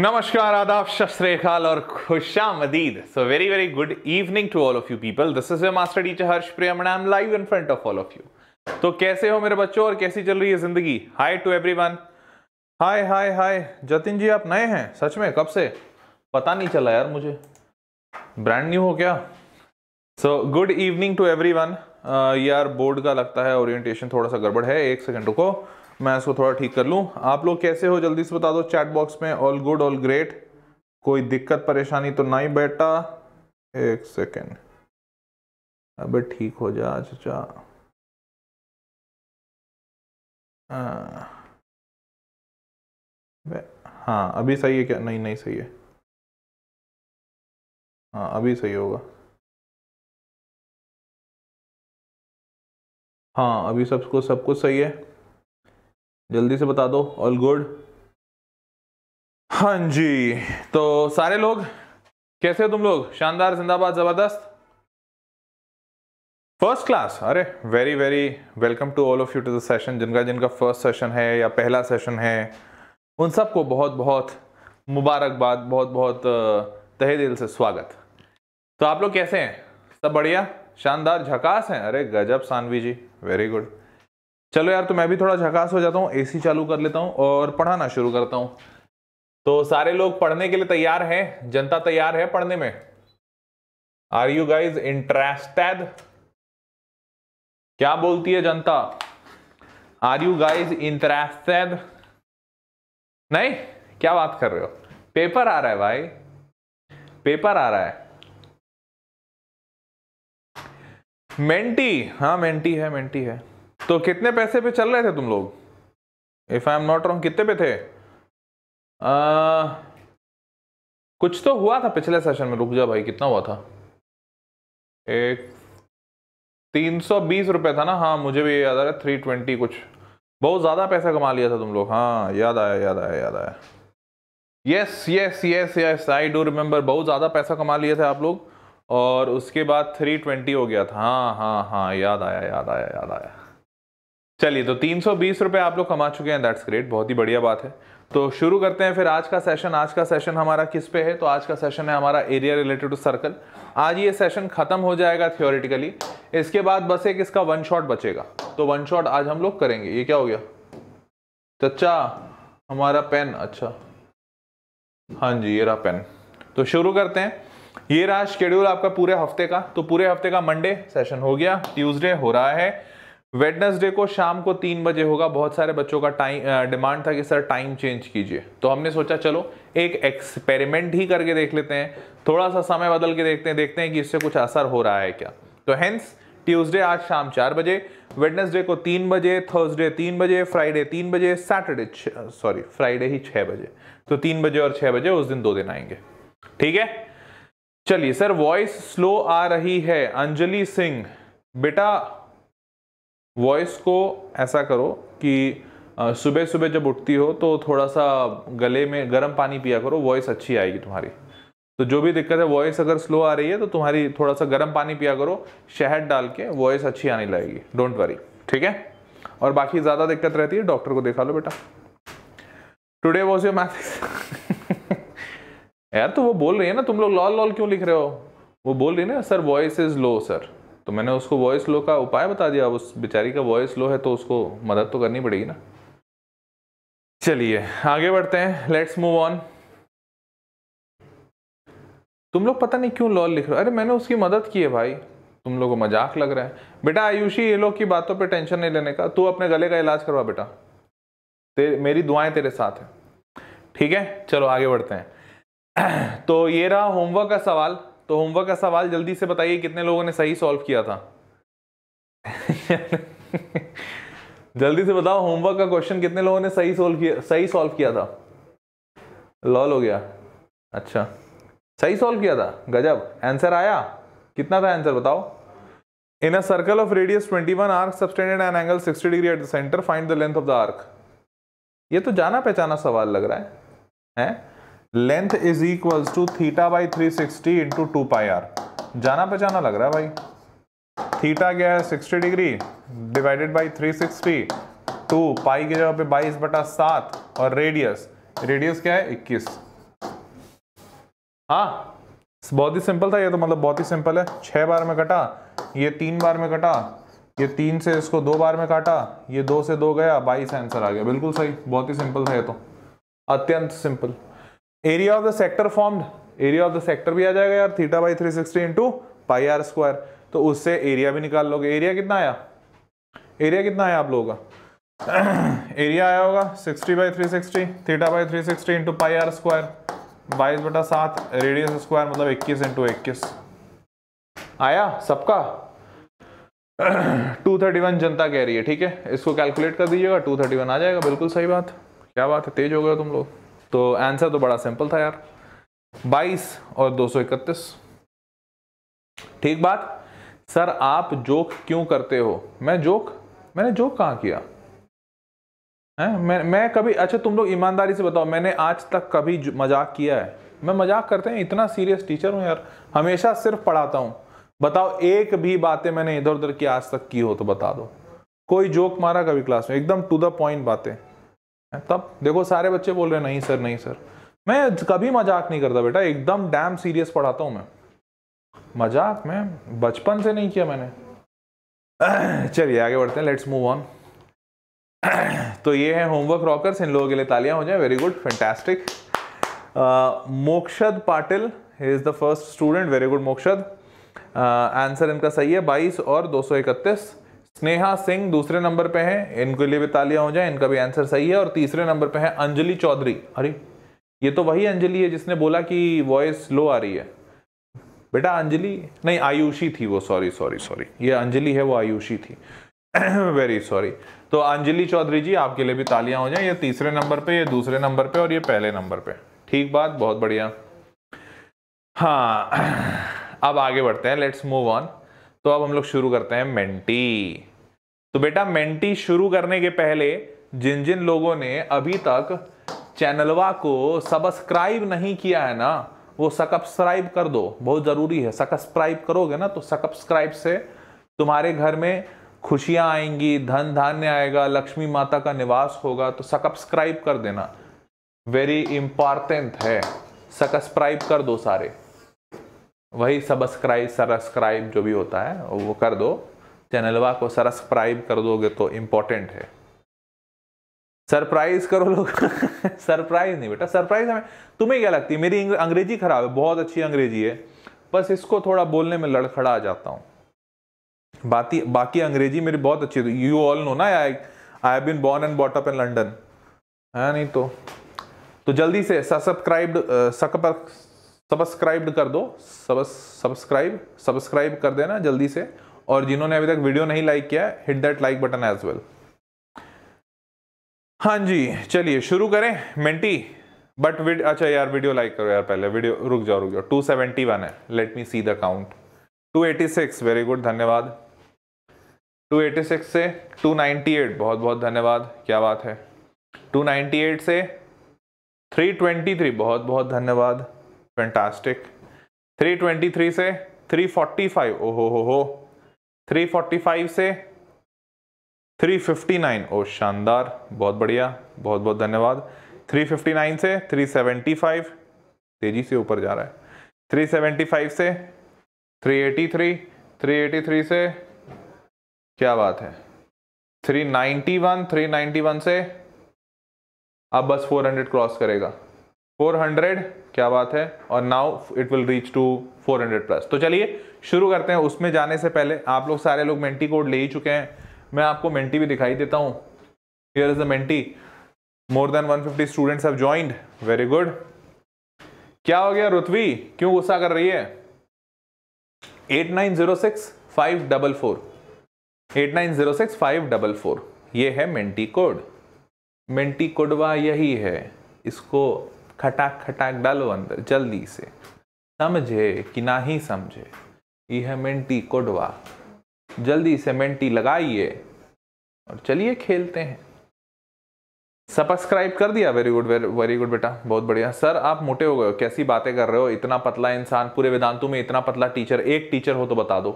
नमस्कार आदाब शस्त्रेखाल और खुशामदीद so very very good evening to all of you people this is master teacher Harsh Priyam I am live in front of all of you तो कैसे हो मेरे बच्चों और कैसी चल रही है जिंदगी hi to everyone hi hi hi Jatin ji आप नए हैं सच में कब से पता नहीं चला यार मुझे ब्रांड न्यू हो क्या so good evening to every यार बोर्ड का लगता है ओरिएंटेशन थोड़ा सा गड़बड़ है एक सेकेंड रुको मैं इसको थोड़ा ठीक कर लूँ आप लोग कैसे हो जल्दी से बता दो चैट बॉक्स में ऑल गुड ऑल ग्रेट कोई दिक्कत परेशानी तो ना ही बेटा एक सेकेंड अबे ठीक हो जा चाचा हाँ अभी सही है क्या नहीं नहीं सही है हाँ अभी सही होगा हाँ अभी कुछ सब कुछ सही है जल्दी से बता दो ऑल गुड हाँ जी तो सारे लोग कैसे हो तुम लोग शानदार जिंदाबाद जबरदस्त फर्स्ट क्लास अरे very very welcome to all of you to the session जिनका जिनका फर्स्ट सेशन है या पहला सेशन है उन सबको बहुत बहुत मुबारकबाद बहुत बहुत तहे दिल से स्वागत तो आप लोग कैसे हैं सब बढ़िया शानदार झकास हैं अरे गजब सानवी जी वेरी गुड चलो यार तो मैं भी थोड़ा झकास हो जाता हूँ एसी चालू कर लेता हूँ और पढ़ाना शुरू करता हूँ तो सारे लोग पढ़ने के लिए तैयार हैं जनता तैयार है पढ़ने में आर यू गाइज इंटरेस्टेड क्या बोलती है जनता आर यू गाइज इंटरेस्टेड नहीं क्या बात कर रहे हो पेपर आ रहा है भाई पेपर आ रहा है मेंटी हाँ मेंटी है मेंटी है तो कितने पैसे पे चल रहे थे तुम लोग if I am not wrong कितने पे थे आ, कुछ तो हुआ था पिछले सेशन में रुक जा भाई कितना हुआ था एक तीन सौ बीस रुपये था ना हाँ मुझे भी याद आ रहा है थ्री ट्वेंटी कुछ बहुत ज़्यादा पैसा कमा लिया था तुम लोग हाँ याद आया याद आया याद आया yes yes yes yes I do remember बहुत ज़्यादा पैसा कमा लिए थे आप लोग और उसके बाद थ्री ट्वेंटी हो गया था हाँ हाँ हाँ याद आया याद आया याद आया चलिए तो तीन सौ बीस आप लोग कमा चुके हैं दैट्स ग्रेट बहुत ही बढ़िया बात है तो शुरू करते हैं फिर आज का सेशन आज का सेशन हमारा किस पे है तो आज का सेशन है हमारा एरिया रिलेटेड टू सर्कल आज ये सेशन खत्म हो जाएगा थियोरिटिकली इसके बाद बस एक इसका वन शॉट बचेगा तो वन शॉट आज हम लोग करेंगे ये क्या हो गया चच्चा हमारा पेन अच्छा हाँ जी ये रहा पेन तो शुरू करते हैं ये रहा शेड्यूल आपका पूरे हफ्ते का तो पूरे हफ्ते का मंडे सेशन हो गया ट्यूसडे हो रहा है वेडनेसडे को शाम को तीन बजे होगा बहुत सारे बच्चों का टाइम डिमांड था कि सर टाइम चेंज कीजिए तो हमने सोचा चलो एक एक्सपेरिमेंट ही करके देख लेते हैं थोड़ा सा समय बदल के देखते हैं देखते हैं कि इससे कुछ असर हो रहा है क्या तो हैंस ट्यूसडे आज शाम चार बजे वेडनेसडे को तीन बजे थर्सडे तीन बजे फ्राइडे तीन बजे सैटरडे सॉरी फ्राइडे ही छः बजे तो तीन बजे और छः बजे उस दिन दो दिन आएंगे ठीक है चलिए सर वॉइस स्लो आ रही है अंजलि सिंह बेटा वॉइस को ऐसा करो कि सुबह सुबह जब उठती हो तो थोड़ा सा गले में गर्म पानी पिया करो वॉइस अच्छी आएगी तुम्हारी तो जो भी दिक्कत है वॉइस अगर स्लो आ रही है तो तुम्हारी थोड़ा सा गर्म पानी पिया करो शहद डाल के वॉइस अच्छी आने लगेगी डोंट वरी ठीक है और बाकी ज़्यादा दिक्कत रहती है डॉक्टर को दिखा लो बेटा टुडे वॉज योर मैथ यार तो वो बोल रही है ना तुम लोग लॉल लॉल क्यों लिख रहे हो वो बोल रही है ना sir voice is low sir तो मैंने उसको वॉइस लो का उपाय बता दिया उस बेचारी का वॉइस लो है तो उसको मदद तो करनी पड़ेगी ना चलिए आगे बढ़ते हैं लेट्स मूव ऑन तुम लोग पता नहीं क्यों लॉ लिख रहे हो अरे मैंने उसकी मदद की है भाई तुम लोगों को मजाक लग रहा है बेटा आयुषी ये लोग की बातों पे टेंशन नहीं लेने का तू अपने गले का इलाज करवा बेटा मेरी दुआएं तेरे साथ हैं ठीक है चलो आगे बढ़ते हैं तो ये रहा होमवर्क का सवाल तो होमवर्क का सवाल जल्दी से बताइए कितने लोगों ने सही सॉल्व किया था जल्दी से बताओ होमवर्क का क्वेश्चन कितने लोगों ने सही सोल्व किया सही सॉल्व किया था लॉल हो गया अच्छा सही सॉल्व किया था गजब आंसर आया कितना था आंसर बताओ in a circle of radius 21 one arc subtended an angle 60 degree at the centre find the length of the arc ये तो जाना पहचाना सवाल लग रहा है है? Length is equals to theta by three sixty into two pi r जाना पहचाना लग रहा है भाई थीटा क्या है sixty degree divided by three sixty two pi की जगह पे बाईस बटा सात और रेडियस रेडियस क्या है इक्कीस हाँ बहुत ही सिंपल था ये तो मतलब बहुत ही सिंपल है छः बार में कटा ये तीन बार में कटा ये तीन से इसको दो बार में काटा ये दो से दो गया बाईस आंसर आ गया बिल्कुल सही बहुत ही सिंपल था ये तो अत्यंत simple area of the sector formed area of the sector भी आ जाएगा यार theta by three sixty into pi r square तो उससे एरिया भी निकाल लोगे एरिया कितना आया एरिया कितना आया आप लोगों का एरिया आया होगा sixty by three sixty theta by three sixty into pi r square बाईस बटा सात रेडियस स्क्वायर मतलब इक्कीस इंटू इक्कीस आया सबका 231 जनता कह रही है ठीक है इसको कैलकुलेट कर दीजिएगा 231 आ जाएगा बिल्कुल सही बात क्या बात है तेज हो गया तुम लोग तो आंसर तो बड़ा सिंपल था यार 22 और 231 ठीक बात सर आप जोक क्यों करते हो मैं जोक मैंने जोक कहाँ किया है मैं मैं कभी अच्छा तुम लोग ईमानदारी से बताओ मैंने आज तक कभी मजाक किया है मैं मजाक करते हैं इतना सीरियस टीचर हूँ यार हमेशा सिर्फ पढ़ाता हूँ बताओ एक भी बातें मैंने इधर उधर की आज तक की हो तो बता दो कोई जोक मारा कभी क्लास में एकदम टू द पॉइंट बातें तब देखो सारे बच्चे बोल रहे नहीं सर नहीं सर मैं कभी मजाक नहीं करता बेटा एकदम डैम सीरियस पढ़ाता हूँ मैं मजाक मैं बचपन से नहीं किया मैंने चलिए आगे बढ़ते हैं लेट्स मूव ऑन तो ये है होमवर्क रॉकर्स इन लोगों के लिए तालियां हो जाए very good fantastic Mokshad Patil is the first student very good Mokshad answer uh, इनका सही है 22 और दो सौ इकतीस स्नेहा सिंह दूसरे नंबर पे हैं इनके लिए भी तालियां हो जाए इनका भी आंसर सही है और तीसरे नंबर पे है अंजलि चौधरी अरे ये तो वही अंजलि है जिसने बोला कि वॉइस लो आ रही है बेटा अंजलि नहीं आयुषी थी वो सॉरी सॉरी सॉरी ये अंजलि है वो आयुषी थी वेरी सॉरी तो अंजलि चौधरी जी आपके लिए भी तालियां हो जाए ये तीसरे नंबर पे ये दूसरे नंबर पे और ये पहले नंबर पे ठीक बात बहुत बढ़िया हाँ अब आगे बढ़ते हैं लेट्स मूव ऑन तो अब हम लोग शुरू करते हैं मेंटी तो बेटा मेंटी शुरू करने के पहले जिन जिन लोगों ने अभी तक चैनलवा को सब्सक्राइब नहीं किया है ना वो सकब्सक्राइब कर दो बहुत ज़रूरी है सकब्सक्राइब करोगे ना तो सकब्सक्राइब से तुम्हारे घर में खुशियाँ आएंगी धन धान्य आएगा लक्ष्मी माता का निवास होगा तो सकब्सक्राइब कर देना वेरी इम्पॉर्टेंट है सकस्क्राइब कर दो सारे वही सबस्क्राइब सरस्क्राइब जो भी होता है वो कर दो चैनलवा को सरस्क्राइब कर दोगे तो इम्पोर्टेंट है सरप्राइज करो लोग सरप्राइज नहीं बेटा सरप्राइज हमें तुम्हें क्या लगती है मेरी अंग्रेजी खराब है बहुत अच्छी अंग्रेजी है बस इसको थोड़ा बोलने में लड़खड़ा आ जाता हूँ बाकी बाकी अंग्रेजी मेरी बहुत अच्छी है यू ऑल नो ना I I been born and brought up in London है नहीं तो तो जल्दी से सब्सक्राइब सब्सक्राइब कर दो सब्सक्राइब सब्सक्राइब कर देना जल्दी से और जिन्होंने अभी तक वीडियो नहीं लाइक किया hit that like button as well हाँ जी चलिए शुरू करें मेंटी बट विड अच्छा यार वीडियो लाइक करो यार पहले वीडियो रुक जाओ रुक जाओ टू सेवेंटी वन है let me see the count two eighty six very good धन्यवाद टू एटी सिक्स से टू एट बहुत बहुत धन्यवाद क्या बात है टू एट से थ्री ट्वेंटी थ्री बहुत बहुत धन्यवाद फैंटास्टिक 323 से 345 ओहो हो हो 345 से 359 ओ शानदार बहुत बढ़िया बहुत बहुत धन्यवाद 359 से 375 तेजी से ऊपर जा रहा है 375 से 383 383 से क्या बात है 391 391 से अब बस 400 क्रॉस करेगा 400 क्या बात है और now it will reach to 400 plus तो चलिए शुरू करते हैं उसमें जाने से पहले आप लोग सारे लोग मेंटी कोड ले ही चुके हैं मैं आपको मेंटी भी दिखाई देता हूँ here is the Menti more than 150 students have joined very good क्या हो गया रुथवी क्यों गुस्सा कर रही है eight nine zero six five double four eight nine zero six five double four ये है मेंटी कोड मेंटी कोडवा यही है इसको खटाक खटाक डालो अंदर जल्दी से समझे कि ना ही समझे यह है मिनटी कोडवा जल्दी से मिनटी लगाइए और चलिए खेलते हैं सब्सक्राइब कर दिया वेरी गुड वेरी गुड बेटा बहुत बढ़िया सर आप मोटे हो गए हो कैसी बातें कर रहे हो इतना पतला इंसान पूरे वेदांतों में इतना पतला टीचर एक टीचर हो तो बता दो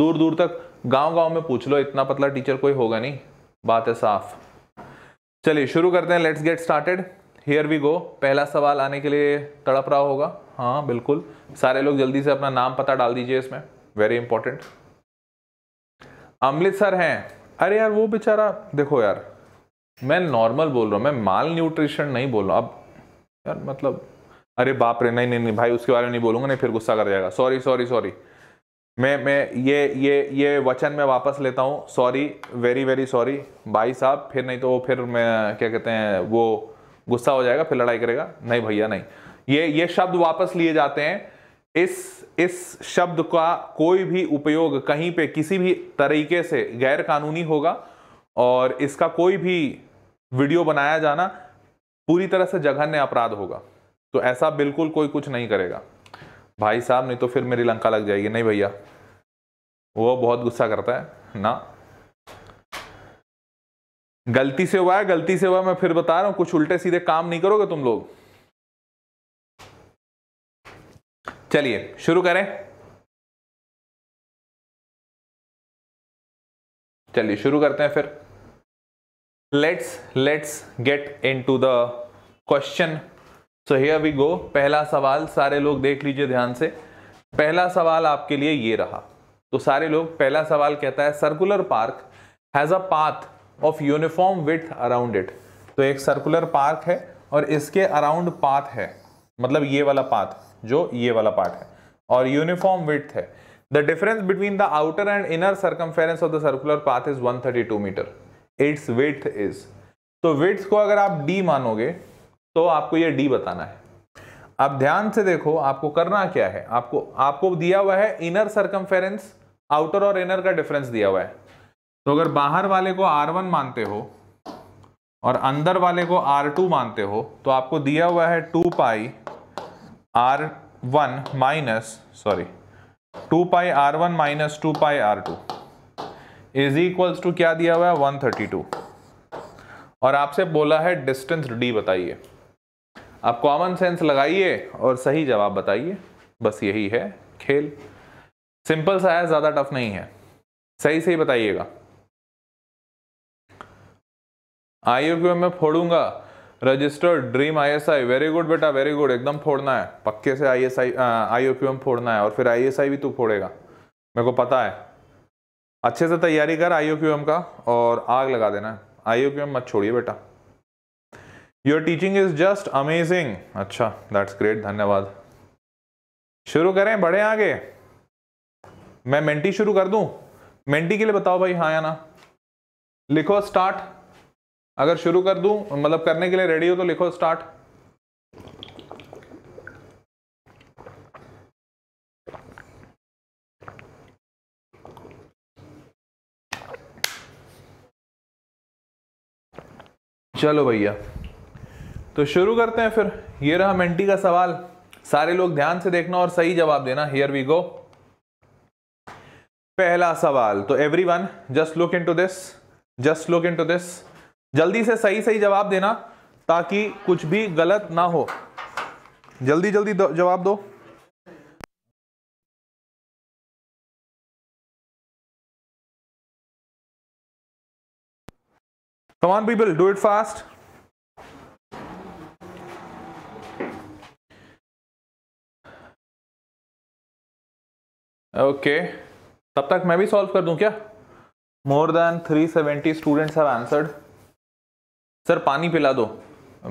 दूर दूर तक गांव गांव में पूछ लो इतना पतला टीचर कोई होगा नहीं बात है साफ चलिए शुरू करते हैं let's get started here we go पहला सवाल आने के लिए तड़प रहा होगा हाँ बिल्कुल सारे लोग जल्दी से अपना नाम पता डाल दीजिए इसमें वेरी इंपॉर्टेंट अमृतसर हैं अरे यार वो बेचारा देखो यार मैं नॉर्मल बोल रहा हूँ मैं माल न्यूट्रिशन नहीं बोल रहा अब यार मतलब अरे बाप रे नहीं नहीं नहीं भाई उसके बारे में नहीं बोलूँगा नहीं फिर गुस्सा कर जाएगा सॉरी सॉरी सॉरी मैं मैं ये ये ये वचन मैं वापस लेता हूँ सॉरी वेरी वेरी सॉरी भाई साहब फिर नहीं तो फिर मैं क्या कहते हैं वो गुस्सा हो जाएगा फिर लड़ाई करेगा नहीं भैया नहीं ये ये शब्द वापस लिए जाते हैं इस इस शब्द का कोई भी उपयोग कहीं पे किसी भी तरीके से गैर कानूनी होगा और इसका कोई भी वीडियो बनाया जाना पूरी तरह से जघन्य अपराध होगा तो ऐसा बिल्कुल कोई कुछ नहीं करेगा भाई साहब नहीं तो फिर मेरी लंका लग जाएगी नहीं भैया वो बहुत गुस्सा करता है ना गलती से हुआ है गलती से हुआ मैं फिर बता रहा हूं कुछ उल्टे सीधे काम नहीं करोगे तुम लोग चलिए शुरू करें चलिए शुरू करते हैं फिर let's let's get into the question so here we go पहला सवाल सारे लोग देख लीजिए ध्यान से पहला सवाल आपके लिए ये रहा तो सारे लोग पहला सवाल कहता है circular park has a path of uniform width around it तो एक सर्कुलर पार्क है और इसके अराउंड पाथ है मतलब ये वाला पाथ जो ये वाला पार्ट है और यूनिफॉर्म विथ है the difference between the outer and inner circumference of the circular path is 132 metre it's width is तो विथ को अगर आप डी मानोगे तो आपको ये डी बताना है अब ध्यान से देखो आपको करना क्या है आपको आपको दिया हुआ है इनर सर्कम्फेरेंस आउटर और इनर का डिफरेंस दिया हुआ है तो अगर बाहर वाले को R1 मानते हो और अंदर वाले को R2 मानते हो तो आपको दिया हुआ है two pi r one minus sorry two pi r one minus two pi r two is equals to क्या दिया हुआ है वन थर्टी टू और आपसे बोला है डिस्टेंस डी बताइए आप कॉमन सेंस लगाइए और सही जवाब बताइए बस यही है खेल सिंपल सा है ज़्यादा टफ नहीं है सही सही बताइएगा आईओ क्यू मैं फोड़ूंगा registered dream ISI very good बेटा वेरी गुड एकदम फोड़ना है पक्के से आईएसआई आईओक्यूएम फोड़ना है और फिर आईएसआई भी तू फोड़ेगा मेरे को पता है अच्छे से तैयारी कर आईओक्यूएम का और आग लगा देना है आईओक्यूएम मत छोड़िए बेटा your teaching is just amazing अच्छा दैट्स ग्रेट धन्यवाद शुरू करें बढ़े आगे मैं मेंटी शुरू कर दूं मेंटी के लिए बताओ भाई हाँ या ना लिखो स्टार्ट अगर शुरू कर दूं मतलब करने के लिए रेडी हो तो लिखो स्टार्ट चलो भैया तो शुरू करते हैं फिर ये रहा मेंटी का सवाल सारे लोग ध्यान से देखना और सही जवाब देना हियर वी गो पहला सवाल तो everyone just look into this just look into this जल्दी से सही सही जवाब देना ताकि कुछ भी गलत ना हो जल्दी जल्दी जवाब दो Come on, people, do it okay तब तक मैं भी सॉल्व कर दूं क्या more than 370 students have answered sir पानी पिला दो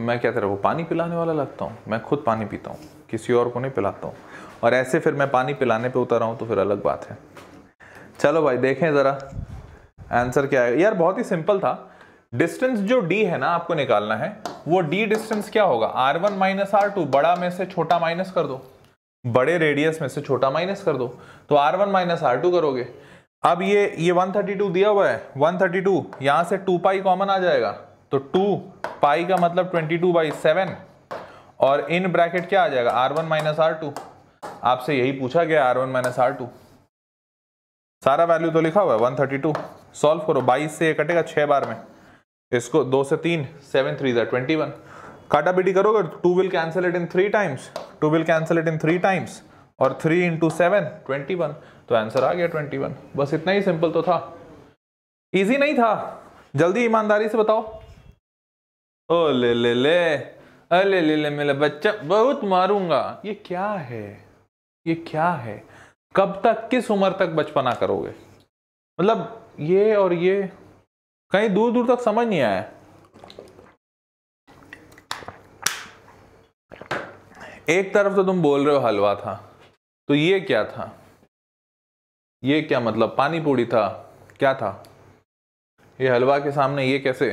मैं क्या तेरा वो पानी पिलाने वाला लगता हूँ मैं खुद पानी पीता हूँ किसी और को नहीं पिलाता हूँ और ऐसे फिर मैं पानी पिलाने पे रहा हूँ तो फिर अलग बात है चलो भाई देखें ज़रा आंसर क्या है यार बहुत ही सिंपल था डिस्टेंस जो डी है ना आपको निकालना है वो डी डिस्टेंस क्या होगा r one minus r two बड़ा में से छोटा माइनस कर दो बड़े रेडियस में से छोटा माइनस कर दो तो r one minus r two करोगे अब ये ये 132 दिया हुआ है 132 थर्टी टू यहाँ से टू पाई कॉमन आ जाएगा तो टू पाई का मतलब ट्वेंटी टू बाई सेवन और इन ब्रैकेट क्या आ जाएगा r one minus r two आपसे यही पूछा गया r one minus r two सारा वैल्यू तो लिखा हुआ है वन थर्टी टू सॉल्व करो बाईस से कटेगा छः बार में इसको दो से तीन सेवन थ्री जै ट्वेंटी वन काटा बीटी करोगे two will cancel it in three times two will cancel it in three times और three into seven twenty one तो आंसर आ गया ट्वेंटी वन बस इतना ही सिंपल तो था इजी नहीं था जल्दी ईमानदारी से बताओ ओ ले ले ले अले ले ले मेरा बच्चा बहुत मारूंगा ये क्या है ये क्या है कब तक किस उम्र तक बचपना करोगे मतलब ये और ये कहीं दूर दूर तक समझ नहीं आया एक तरफ तो तुम बोल रहे हो हलवा था तो ये क्या था ये क्या मतलब पानी पूरी था क्या था ये हलवा के सामने ये कैसे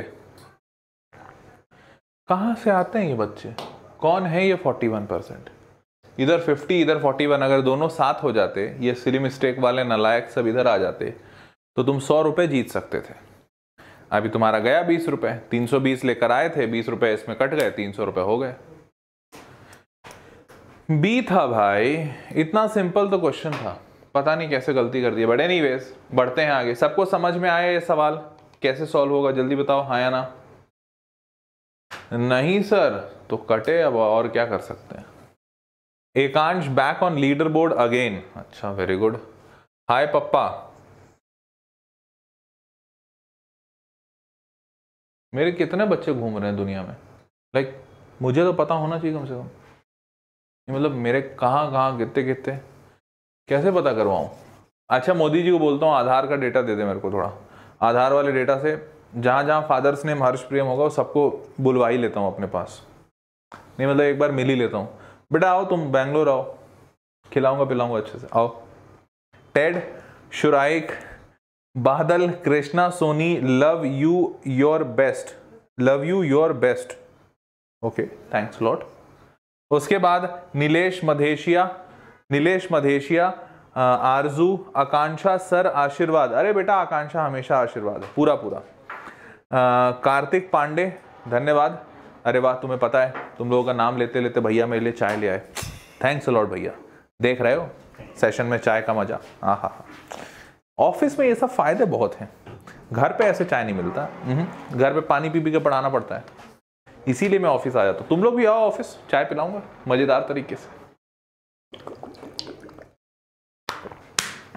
कहाँ से आते हैं ये बच्चे कौन है ये 41 परसेंट इधर 50 इधर 41 अगर दोनों साथ हो जाते ये सिली मिस्टेक वाले नलायक सब इधर आ जाते तो तुम सौ रुपये जीत सकते थे अभी तुम्हारा गया बीस रुपये तीन सौ बीस लेकर आए थे बीस रुपये इसमें कट गए तीन सौ रुपये हो गए बी था भाई इतना सिंपल तो क्वेश्चन था पता नहीं कैसे गलती कर दी बट एनी बढ़ते हैं आगे सबको समझ में आया ये सवाल कैसे सॉल्व होगा जल्दी बताओ हाँ या ना नहीं सर तो कटे अब और क्या कर सकते हैं Ekansh back on leader board again अच्छा वेरी गुड हाय पप्पा मेरे कितने बच्चे घूम रहे हैं दुनिया में लाइक like, मुझे तो पता होना चाहिए कम से कम मतलब मेरे कहाँ कहाँ कितने कितने कैसे पता करवाऊँ अच्छा मोदी जी को बोलता हूँ आधार का डेटा दे दे मेरे को थोड़ा आधार वाले डेटा से जहाँ जहाँ फादर्स नेम हर्ष प्रियम होगा वो सबको बुलवा ही लेता हूँ अपने पास नहीं मतलब एक बार मिल ही लेता हूँ बेटा आओ तुम बैंगलोर आओ खिलाऊंगा पिलाऊंगा अच्छे से आओ टेड शुराइक Badal Krishna Soni love you your best love you your best okay thanks lot उसके बाद नीलेश मधेशिया नीलेश मधेशिया आरजू आकांक्षा सर आशीर्वाद अरे बेटा आकांक्षा हमेशा आशीर्वाद पूरा पूरा कार्तिक पांडे धन्यवाद अरे वाह तुम्हें पता है तुम लोगों का नाम लेते लेते भैया मेरे लिए चाय ले आए थैंक्स लॉर्ड भैया देख रहे हो सेशन में चाय का मजा हाँ हाँ हाँ ऑफिस में ये सब फायदे बहुत हैं घर पे ऐसे चाय नहीं मिलता नहीं। हम्म। घर पे पानी पी पी के पढ़ाना पड़ता है इसीलिए मैं ऑफिस आ जाता हूँ तुम लोग भी आओ ऑफिस चाय पिलाऊंगा मज़ेदार तरीके से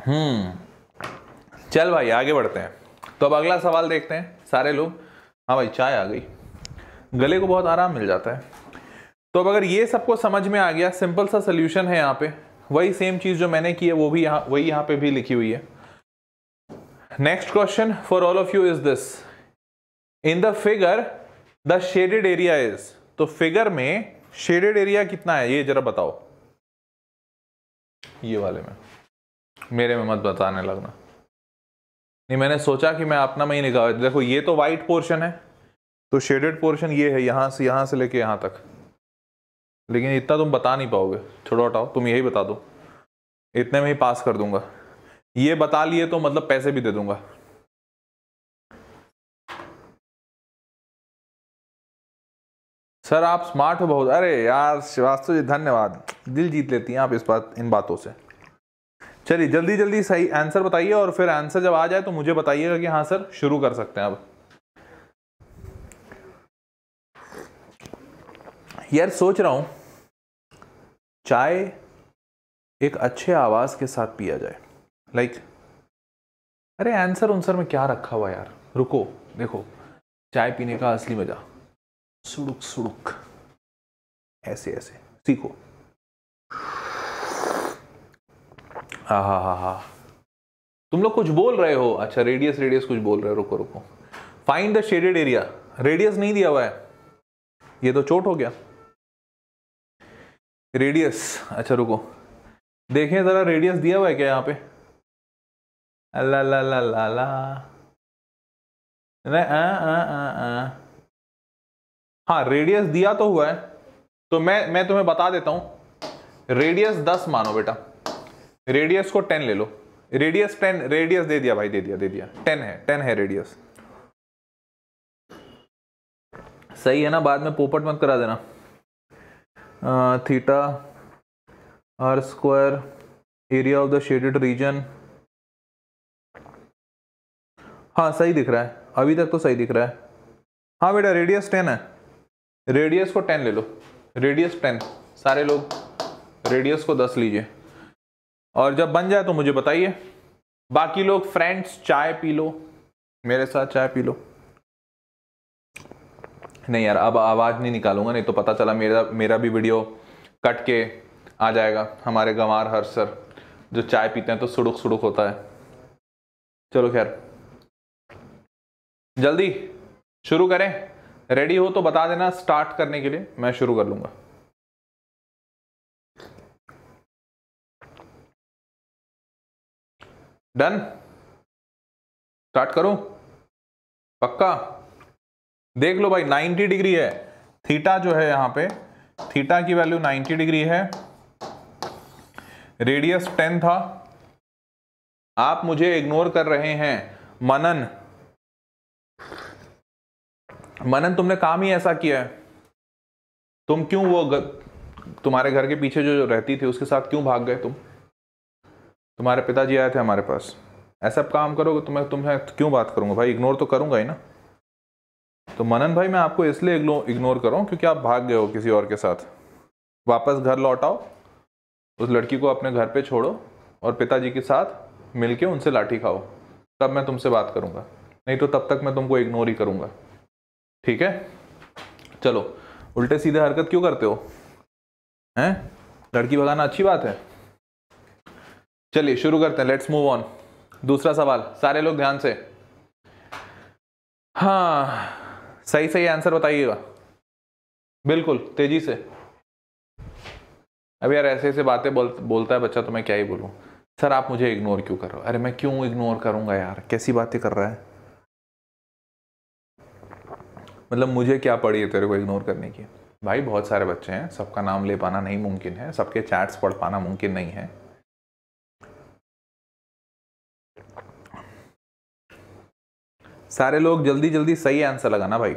हम्म चल भाई आगे बढ़ते हैं तो अब अगला सवाल देखते हैं सारे लोग हाँ भाई चाय आ गई गले को बहुत आराम मिल जाता है तो अब अगर ये सबको समझ में आ गया सिंपल सा सोल्यूशन है यहाँ पे वही सेम चीज़ जो मैंने की है वो भी यहाँ वही यहाँ पे भी लिखी हुई है next question for all of you is this in the figure the shaded area is तो फिगर में शेडेड एरिया कितना है ये जरा बताओ ये वाले में मेरे में मत बताने लगना नहीं मैंने सोचा कि मैं अपना मैं ही निकाल देखो ये तो वाइट पोर्शन है तो शेडेड पोर्शन ये है यहाँ से यहाँ से लेके यहाँ तक लेकिन इतना तुम बता नहीं पाओगे छोड़ो हटाओ तुम यही बता दो इतने में ही पास कर दूंगा ये बता लिए तो मतलब पैसे भी दे दूंगा सर आप स्मार्ट हो बहुत अरे यार श्रीवास्तव जी धन्यवाद दिल जीत लेती हैं आप इस बात इन बातों से चलिए जल्दी जल्दी सही आंसर बताइए और फिर आंसर जब आ जाए तो मुझे बताइएगा कि हाँ सर शुरू कर सकते हैं अब यार सोच रहा हूं चाय एक अच्छे आवाज़ के साथ पिया जाए लाइक like, अरे आंसर उनसर में क्या रखा हुआ यार रुको देखो चाय पीने का असली मज़ा सुड़ुक सुड़ुक ऐसे ऐसे सीखो हाँ हाँ हाँ हाँ तुम लोग कुछ बोल रहे हो अच्छा रेडियस रेडियस कुछ बोल रहे हो रुको रुको find the shaded area radius नहीं दिया हुआ है ये तो चोट हो गया रेडियस अच्छा रुको देखें ज़रा रेडियस दिया हुआ है क्या यहाँ पे ला ला ला ला ला आ, आ, आ, आ। हाँ रेडियस दिया तो हुआ है तो मैं मैं तुम्हें बता देता हूँ रेडियस दस मानो बेटा रेडियस को टेन ले लो रेडियस टेन रेडियस दे दिया भाई दे दिया दे दिया टेन है टेन है रेडियस सही है ना बाद में पोपट मत करा देना theta r square area of the shaded region हाँ सही दिख रहा है अभी तक तो सही दिख रहा है हाँ बेटा रेडियस टेन है रेडियस को टेन ले लो रेडियस टेन सारे लोग रेडियस को दस लीजिए और जब बन जाए तो मुझे बताइए बाकी लोग फ्रेंड्स चाय पी लो मेरे साथ चाय पी लो नहीं यार अब आवाज़ नहीं निकालूंगा नहीं तो पता चला मेरा मेरा भी वीडियो कट के आ जाएगा हमारे गंवार हर सर जो चाय पीते हैं तो सुड़ुक सुड़ुक होता है चलो खैर जल्दी शुरू करें रेडी हो तो बता देना स्टार्ट करने के लिए मैं शुरू कर लूँगा डन स्टार्ट करो पक्का देख लो भाई 90 डिग्री है थीटा जो है यहां पे थीटा की वैल्यू 90 डिग्री है रेडियस 10 था आप मुझे इग्नोर कर रहे हैं मनन मनन तुमने काम ही ऐसा किया है तुम क्यों वो गर, तुम्हारे घर के पीछे जो रहती थी उसके साथ क्यों भाग गए तुम तुम्हारे पिताजी आए थे हमारे पास ऐसा काम करोगे तो मैं तुम्हें क्यों बात करूँगा भाई इग्नोर तो करूँगा ही ना तो मनन भाई मैं आपको इसलिए इग्नोर करूँ क्योंकि आप भाग गए हो किसी और के साथ वापस घर लौटाओ उस लड़की को अपने घर पे छोड़ो और पिताजी के साथ मिलके उनसे लाठी खाओ तब मैं तुमसे बात करूँगा नहीं तो तब तक मैं तुमको इग्नोर ही करूँगा ठीक है चलो उल्टे सीधे हरकत क्यों करते हो हैं लड़की भगाना अच्छी बात है चलिए शुरू करते हैं लेट्स मूव ऑन दूसरा सवाल सारे लोग ध्यान से हाँ सही सही आंसर बताइएगा बिल्कुल तेजी से अब यार ऐसे ऐसे बातें बोल बोलता है बच्चा तो मैं क्या ही बोलूँ सर आप मुझे इग्नोर क्यों कर रहे हो अरे मैं क्यों इग्नोर करूँगा यार कैसी बातें कर रहा है मतलब मुझे क्या पड़ी है तेरे को इग्नोर करने की भाई बहुत सारे बच्चे हैं सबका नाम ले पाना नहीं मुमकिन है सबके चैट्स पढ़ पाना मुमकिन नहीं है सारे लोग जल्दी जल्दी सही आंसर लगाना भाई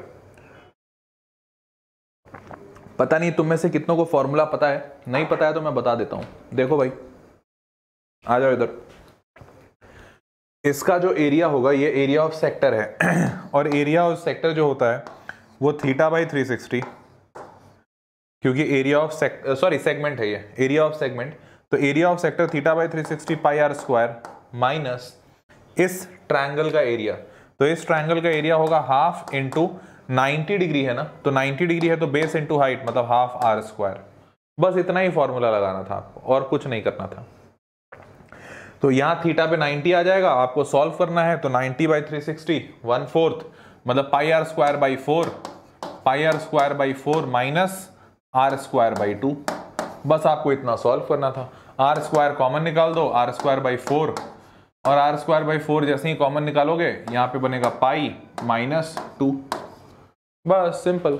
पता नहीं तुम में से कितनों को फॉर्मूला पता है नहीं पता है तो मैं बता देता हूं देखो भाई आ जाओ इधर इसका जो एरिया होगा ये एरिया ऑफ सेक्टर है और एरिया ऑफ सेक्टर जो होता है वो थीटा बाई थ्री सिक्सटी क्योंकि area of sector sorry segment है ये एरिया ऑफ सेगमेंट तो area of sector theta by three sixty pi r square minus इस ट्रायंगल का एरिया तो इस ट्राइंगल का एरिया होगा हाफ इंटू नाइन्टी डिग्री है ना तो 90 डिग्री है तो बेस इंटू हाइट मतलब हाफ आर स्क्वायर बस इतना ही फॉर्मूला लगाना था आपको और कुछ नहीं करना था तो यहाँ थीटा पे 90 आ जाएगा आपको सॉल्व करना है तो 90 by three sixty one fourth मतलब pi r square by four pi r square by four minus r square by two बस आपको इतना सॉल्व करना था आर स्क्वायर कॉमन निकाल दो आर स्क्वायर बाई फोर और आर स्क्वायर बाई फोर जैसे ही कॉमन निकालोगे यहाँ पे बनेगा पाई माइनस टू बस सिंपल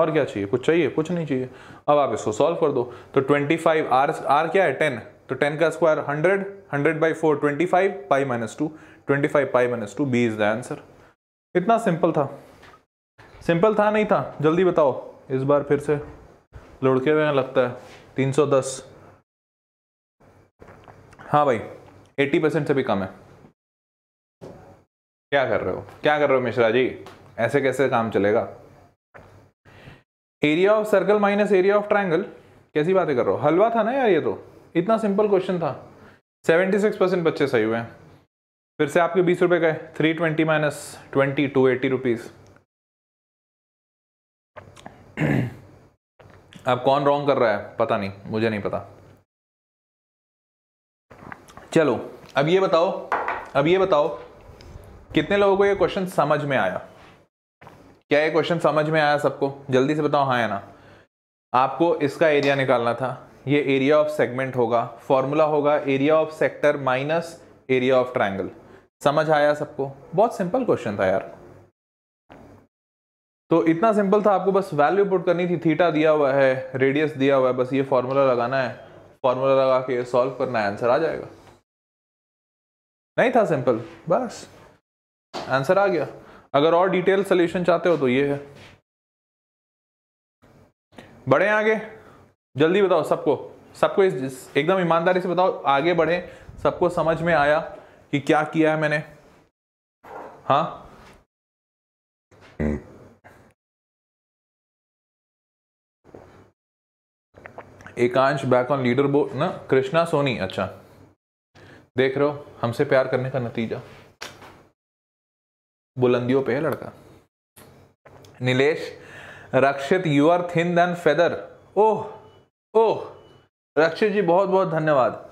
और क्या चाहिए कुछ चाहिए कुछ नहीं चाहिए अब आप इसको सॉल्व कर दो तो ट्वेंटी फाइव आर आर क्या है टेन तो टेन का square hundred hundred by four twenty five pi minus two twenty five pi minus two B is the answer इतना सिंपल था सिंपल था नहीं था जल्दी बताओ इस बार फिर से लुढ़के हुए लगता है तीन सौ दस हाँ भाई एट्टी परसेंट से भी कम है क्या कर रहे हो क्या कर रहे हो मिश्रा जी ऐसे कैसे काम चलेगा area of circle minus area of triangle कैसी बातें कर रहे हो हलवा था ना यार ये तो इतना सिंपल क्वेश्चन था सेवेंटी सिक्स परसेंट बच्चे सही हुए हैं फिर से आपके बीस रुपए गए three twenty minus twenty two eighty rupees अब कौन रॉन्ग कर रहा है पता नहीं मुझे नहीं पता चलो अब ये बताओ अब ये बताओ कितने लोगों को ये क्वेश्चन समझ में आया क्या ये क्वेश्चन समझ में आया सबको जल्दी से बताओ हाँ या ना आपको इसका एरिया निकालना था ये एरिया ऑफ सेगमेंट होगा फॉर्मूला होगा area of sector minus area of triangle समझ आया सबको बहुत सिंपल क्वेश्चन था यार तो इतना सिंपल था आपको बस वैल्यू पुट करनी थी थीटा दिया हुआ है रेडियस दिया हुआ है बस ये फॉर्मूला लगाना है फॉर्मूला लगा के सॉल्व करना है आंसर आ जाएगा नहीं था सिंपल बस आंसर आ गया अगर और डिटेल सोल्यूशन चाहते हो तो ये है बढ़े आगे जल्दी बताओ सबको सबको इस एकदम ईमानदारी से बताओ आगे बढ़े सबको समझ में आया कि क्या किया है मैंने हाँ हम्म। Ekansh back on leader board ना कृष्णा सोनी अच्छा देख रहे हो हमसे प्यार करने का नतीजा बुलंदियों पे है लड़का Nilesh Rakshit you are thin than feather oh oh Rakshit ji बहुत बहुत धन्यवाद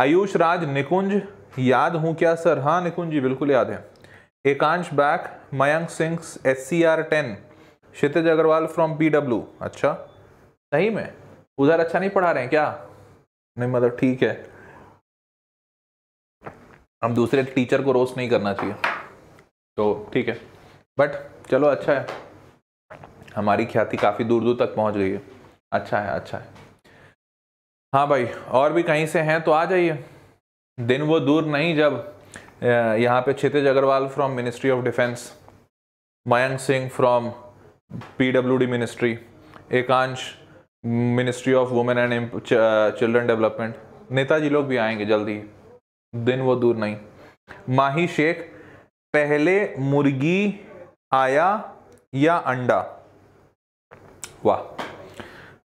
आयुष राज निकुंज याद हूं क्या सर हाँ निकुंज जी बिल्कुल याद है Ekansh back Mayank Singh S C R ten Kshitij Agarwal from P W अच्छा सही में उधर अच्छा नहीं पढ़ा रहे हैं क्या नहीं मतलब ठीक है हम दूसरे टीचर को रोस्ट नहीं करना चाहिए तो ठीक है बट चलो अच्छा है हमारी ख्याति काफ़ी दूर दूर तक पहुंच गई है अच्छा है अच्छा है हाँ भाई और भी कहीं से हैं तो आ जाइए दिन वो दूर नहीं जब यहाँ पे Kshitij Agarwal from ministry of defence Mayank Singh from PWD ministry Ekansh ministry of women and children development नेताजी लोग भी आएंगे जल्दी दिन वो दूर नहीं माही शेख पहले मुर्गी आया या अंडा वाह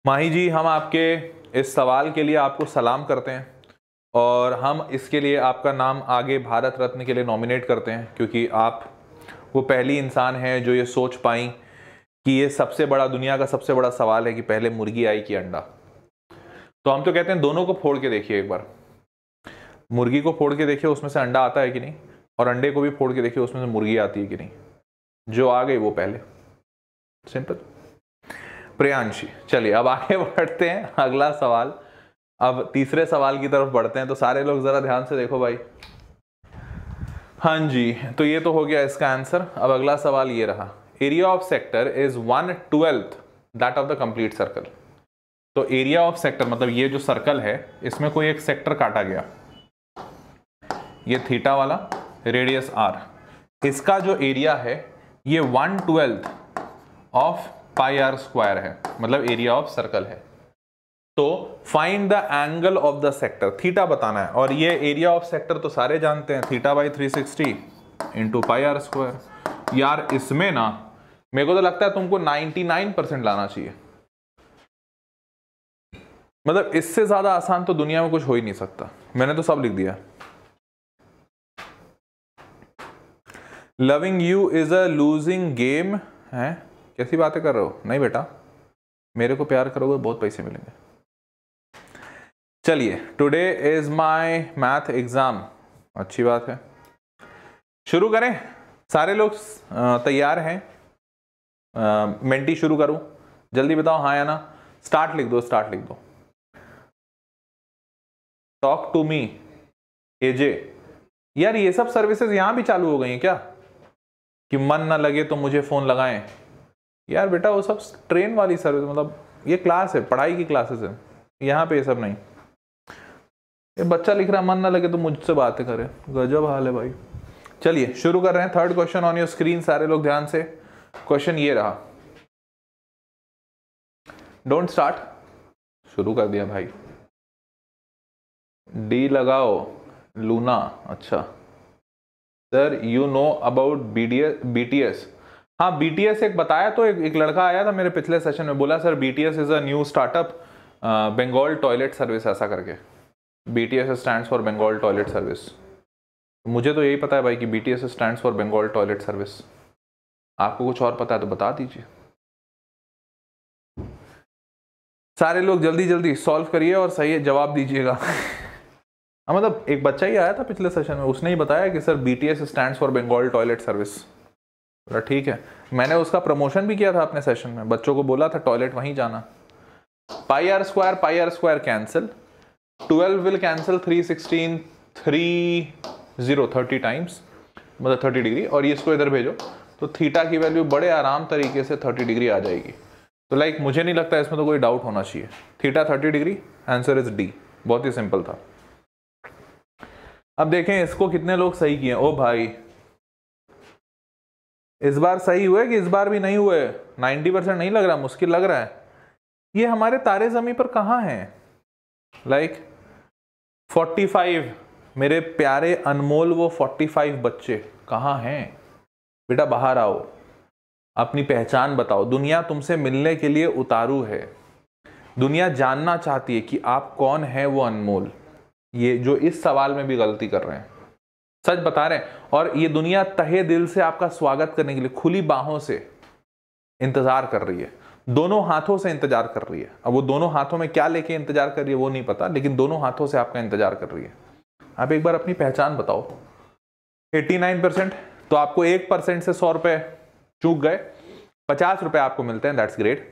माही जी हम आपके इस सवाल के लिए आपको सलाम करते हैं और हम इसके लिए आपका नाम आगे भारत रत्न के लिए नॉमिनेट करते हैं क्योंकि आप वो पहली इंसान हैं जो ये सोच पाई कि ये सबसे बड़ा दुनिया का सबसे बड़ा सवाल है कि पहले मुर्गी आई कि अंडा तो हम तो कहते हैं दोनों को फोड़ के देखिए एक बार मुर्गी को फोड़ के देखिए उसमें से अंडा आता है कि नहीं और अंडे को भी फोड़ के देखिए उसमें से मुर्गी आती है कि नहीं जो आ गई वो पहले सिंपल प्रियांशी चलिए अब आगे बढ़ते हैं अगला सवाल अब तीसरे सवाल की तरफ बढ़ते हैं तो सारे लोग ज़रा ध्यान से देखो भाई हाँ जी तो ये तो हो गया इसका आंसर अब अगला सवाल ये रहा area of sector is one twelfth that of the complete circle तो एरिया ऑफ सेक्टर मतलब ये जो सर्कल है इसमें कोई एक सेक्टर काटा गया ये थीटा वाला रेडियस आर इसका जो एरिया है ये one twelfth of pi r square है मतलब एरिया ऑफ सर्कल है तो find the angle of the sector theta बताना है और ये एरिया ऑफ सेक्टर तो सारे जानते हैं theta by three sixty into pi r square यार इसमें ना मेरे को तो लगता है तुमको 99 परसेंट लाना चाहिए मतलब इससे ज़्यादा आसान तो दुनिया में कुछ हो ही नहीं सकता मैंने तो सब लिख दिया loving you is a losing game है कैसी बातें कर रहे हो नहीं बेटा मेरे को प्यार करोगे बहुत पैसे मिलेंगे चलिए today is my math exam अच्छी बात है शुरू करें सारे लोग तैयार हैं मेंटी शुरू करूं जल्दी बताओ हाँ या ना स्टार्ट लिख दो स्टार्ट लिख दो टॉक टू मी एजे यार ये सब सर्विसेज यहां भी चालू हो गई हैं क्या कि मन ना लगे तो मुझे फ़ोन लगाएं यार बेटा वो सब ट्रेन वाली सर्विस मतलब ये क्लास है पढ़ाई की क्लासेस है यहाँ पे ये सब नहीं ये बच्चा लिख रहा मन ना लगे तो मुझसे बातें करे गजब हाल है भाई चलिए शुरू कर रहे हैं third question on your screen सारे लोग ध्यान से क्वेश्चन ये रहा डोंट स्टार्ट शुरू कर दिया भाई डी लगाओ लूना अच्छा sir you know about B T S हाँ बी टी एस एक बताया तो एक, एक लड़का आया था मेरे पिछले सेशन में बोला sir B T S is a new startup Bengal toilet service ऐसा करके B T S stand for Bengal toilet service मुझे तो यही पता है भाई कि B T S stand for Bengal toilet service आपको कुछ और पता है तो बता दीजिए सारे लोग जल्दी जल्दी सॉल्व करिए और सही जवाब दीजिएगा हाँ मतलब एक बच्चा ही आया था पिछले सेशन में उसने ही बताया कि sir B T S stand for Bengal toilet service बोला ठीक है मैंने उसका प्रमोशन भी किया था अपने सेशन में बच्चों को बोला था टॉयलेट वहीं जाना pi r square pi r square cancel twelve will cancel three sixteen three zero thirty times मतलब थर्टी डिग्री और इसको इधर भेजो तो थीटा की वैल्यू बड़े आराम तरीके से थर्टी डिग्री आ जाएगी तो लाइक मुझे नहीं लगता इसमें तो कोई डाउट होना चाहिए theta thirty degree answer is D बहुत ही सिंपल था अब देखें इसको कितने लोग सही किए ओ भाई इस बार सही हुए कि इस बार भी नहीं हुए 90 परसेंट नहीं लग रहा मुश्किल लग रहा है ये हमारे तारे ज़मी पर कहाँ हैं लाइक फोर्टी फाइव मेरे प्यारे अनमोल वो फोर्टी फाइव बच्चे कहाँ हैं बेटा बाहर आओ अपनी पहचान बताओ दुनिया तुमसे मिलने के लिए उतारू है दुनिया जानना चाहती है कि आप कौन हैं वो अनमोल ये जो इस सवाल में भी गलती कर रहे हैं सच बता रहे हैं और ये दुनिया तहे दिल से आपका स्वागत करने के लिए खुली बाहों से इंतजार कर रही है दोनों हाथों से इंतजार कर रही है अब वो दोनों हाथों में क्या लेके इंतजार कर रही है वो नहीं पता लेकिन दोनों हाथों से आपका इंतजार कर रही है आप एक बार अपनी पहचान बताओ 89 परसेंट तो आपको एक परसेंट से सौ रुपए चूक गए पचास रुपए आपको मिलते हैं दैट्स ग्रेट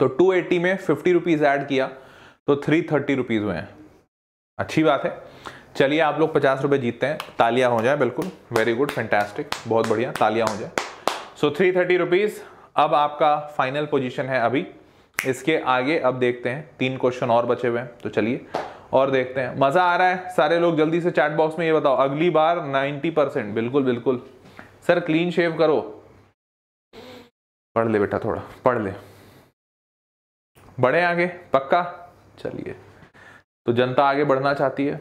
तो 280 में फिफ्टी रुपीज एड किया तो थ्री थर्टी रुपीज हुए हैं अच्छी बात है चलिए आप लोग पचास रुपये जीतते हैं तालियां हो जाए बिल्कुल वेरी गुड फैंटेस्टिक बहुत बढ़िया तालियां हो जाए सो थ्री थर्टी रुपीज़ अब आपका फाइनल पोजीशन है अभी इसके आगे अब देखते हैं तीन क्वेश्चन और बचे हुए हैं तो चलिए और देखते हैं मज़ा आ रहा है सारे लोग जल्दी से चैट बॉक्स में ये बताओ अगली बार नाइन्टी परसेंट बिल्कुल बिल्कुल सर क्लीन शेव करो पढ़ ले बेटा थोड़ा पढ़ ले बढ़े आगे पक्का चलिए तो जनता आगे बढ़ना चाहती है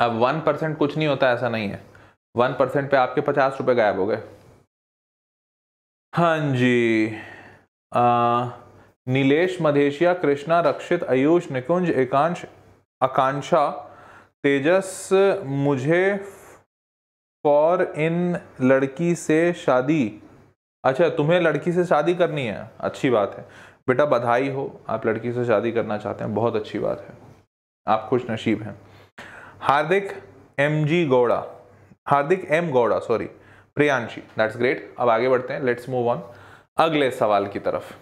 अब वन परसेंट कुछ नहीं होता ऐसा नहीं है वन परसेंट पे आपके पचास रुपए गायब हो गए हाँ जी आ, नीलेश मधेशिया कृष्णा रक्षित आयुष निकुंज एकांश आकांक्षा तेजस मुझे फॉर इन लड़की से शादी अच्छा तुम्हें लड़की से शादी करनी है अच्छी बात है बेटा बधाई हो आप लड़की से शादी करना चाहते हैं बहुत अच्छी बात है आप खुश नसीब हैं Hardik M G Gowda Hardik M Gowda sorry Priyanshi that's great अब आगे बढ़ते हैं लेट्स मूव ऑन अगले सवाल की तरफ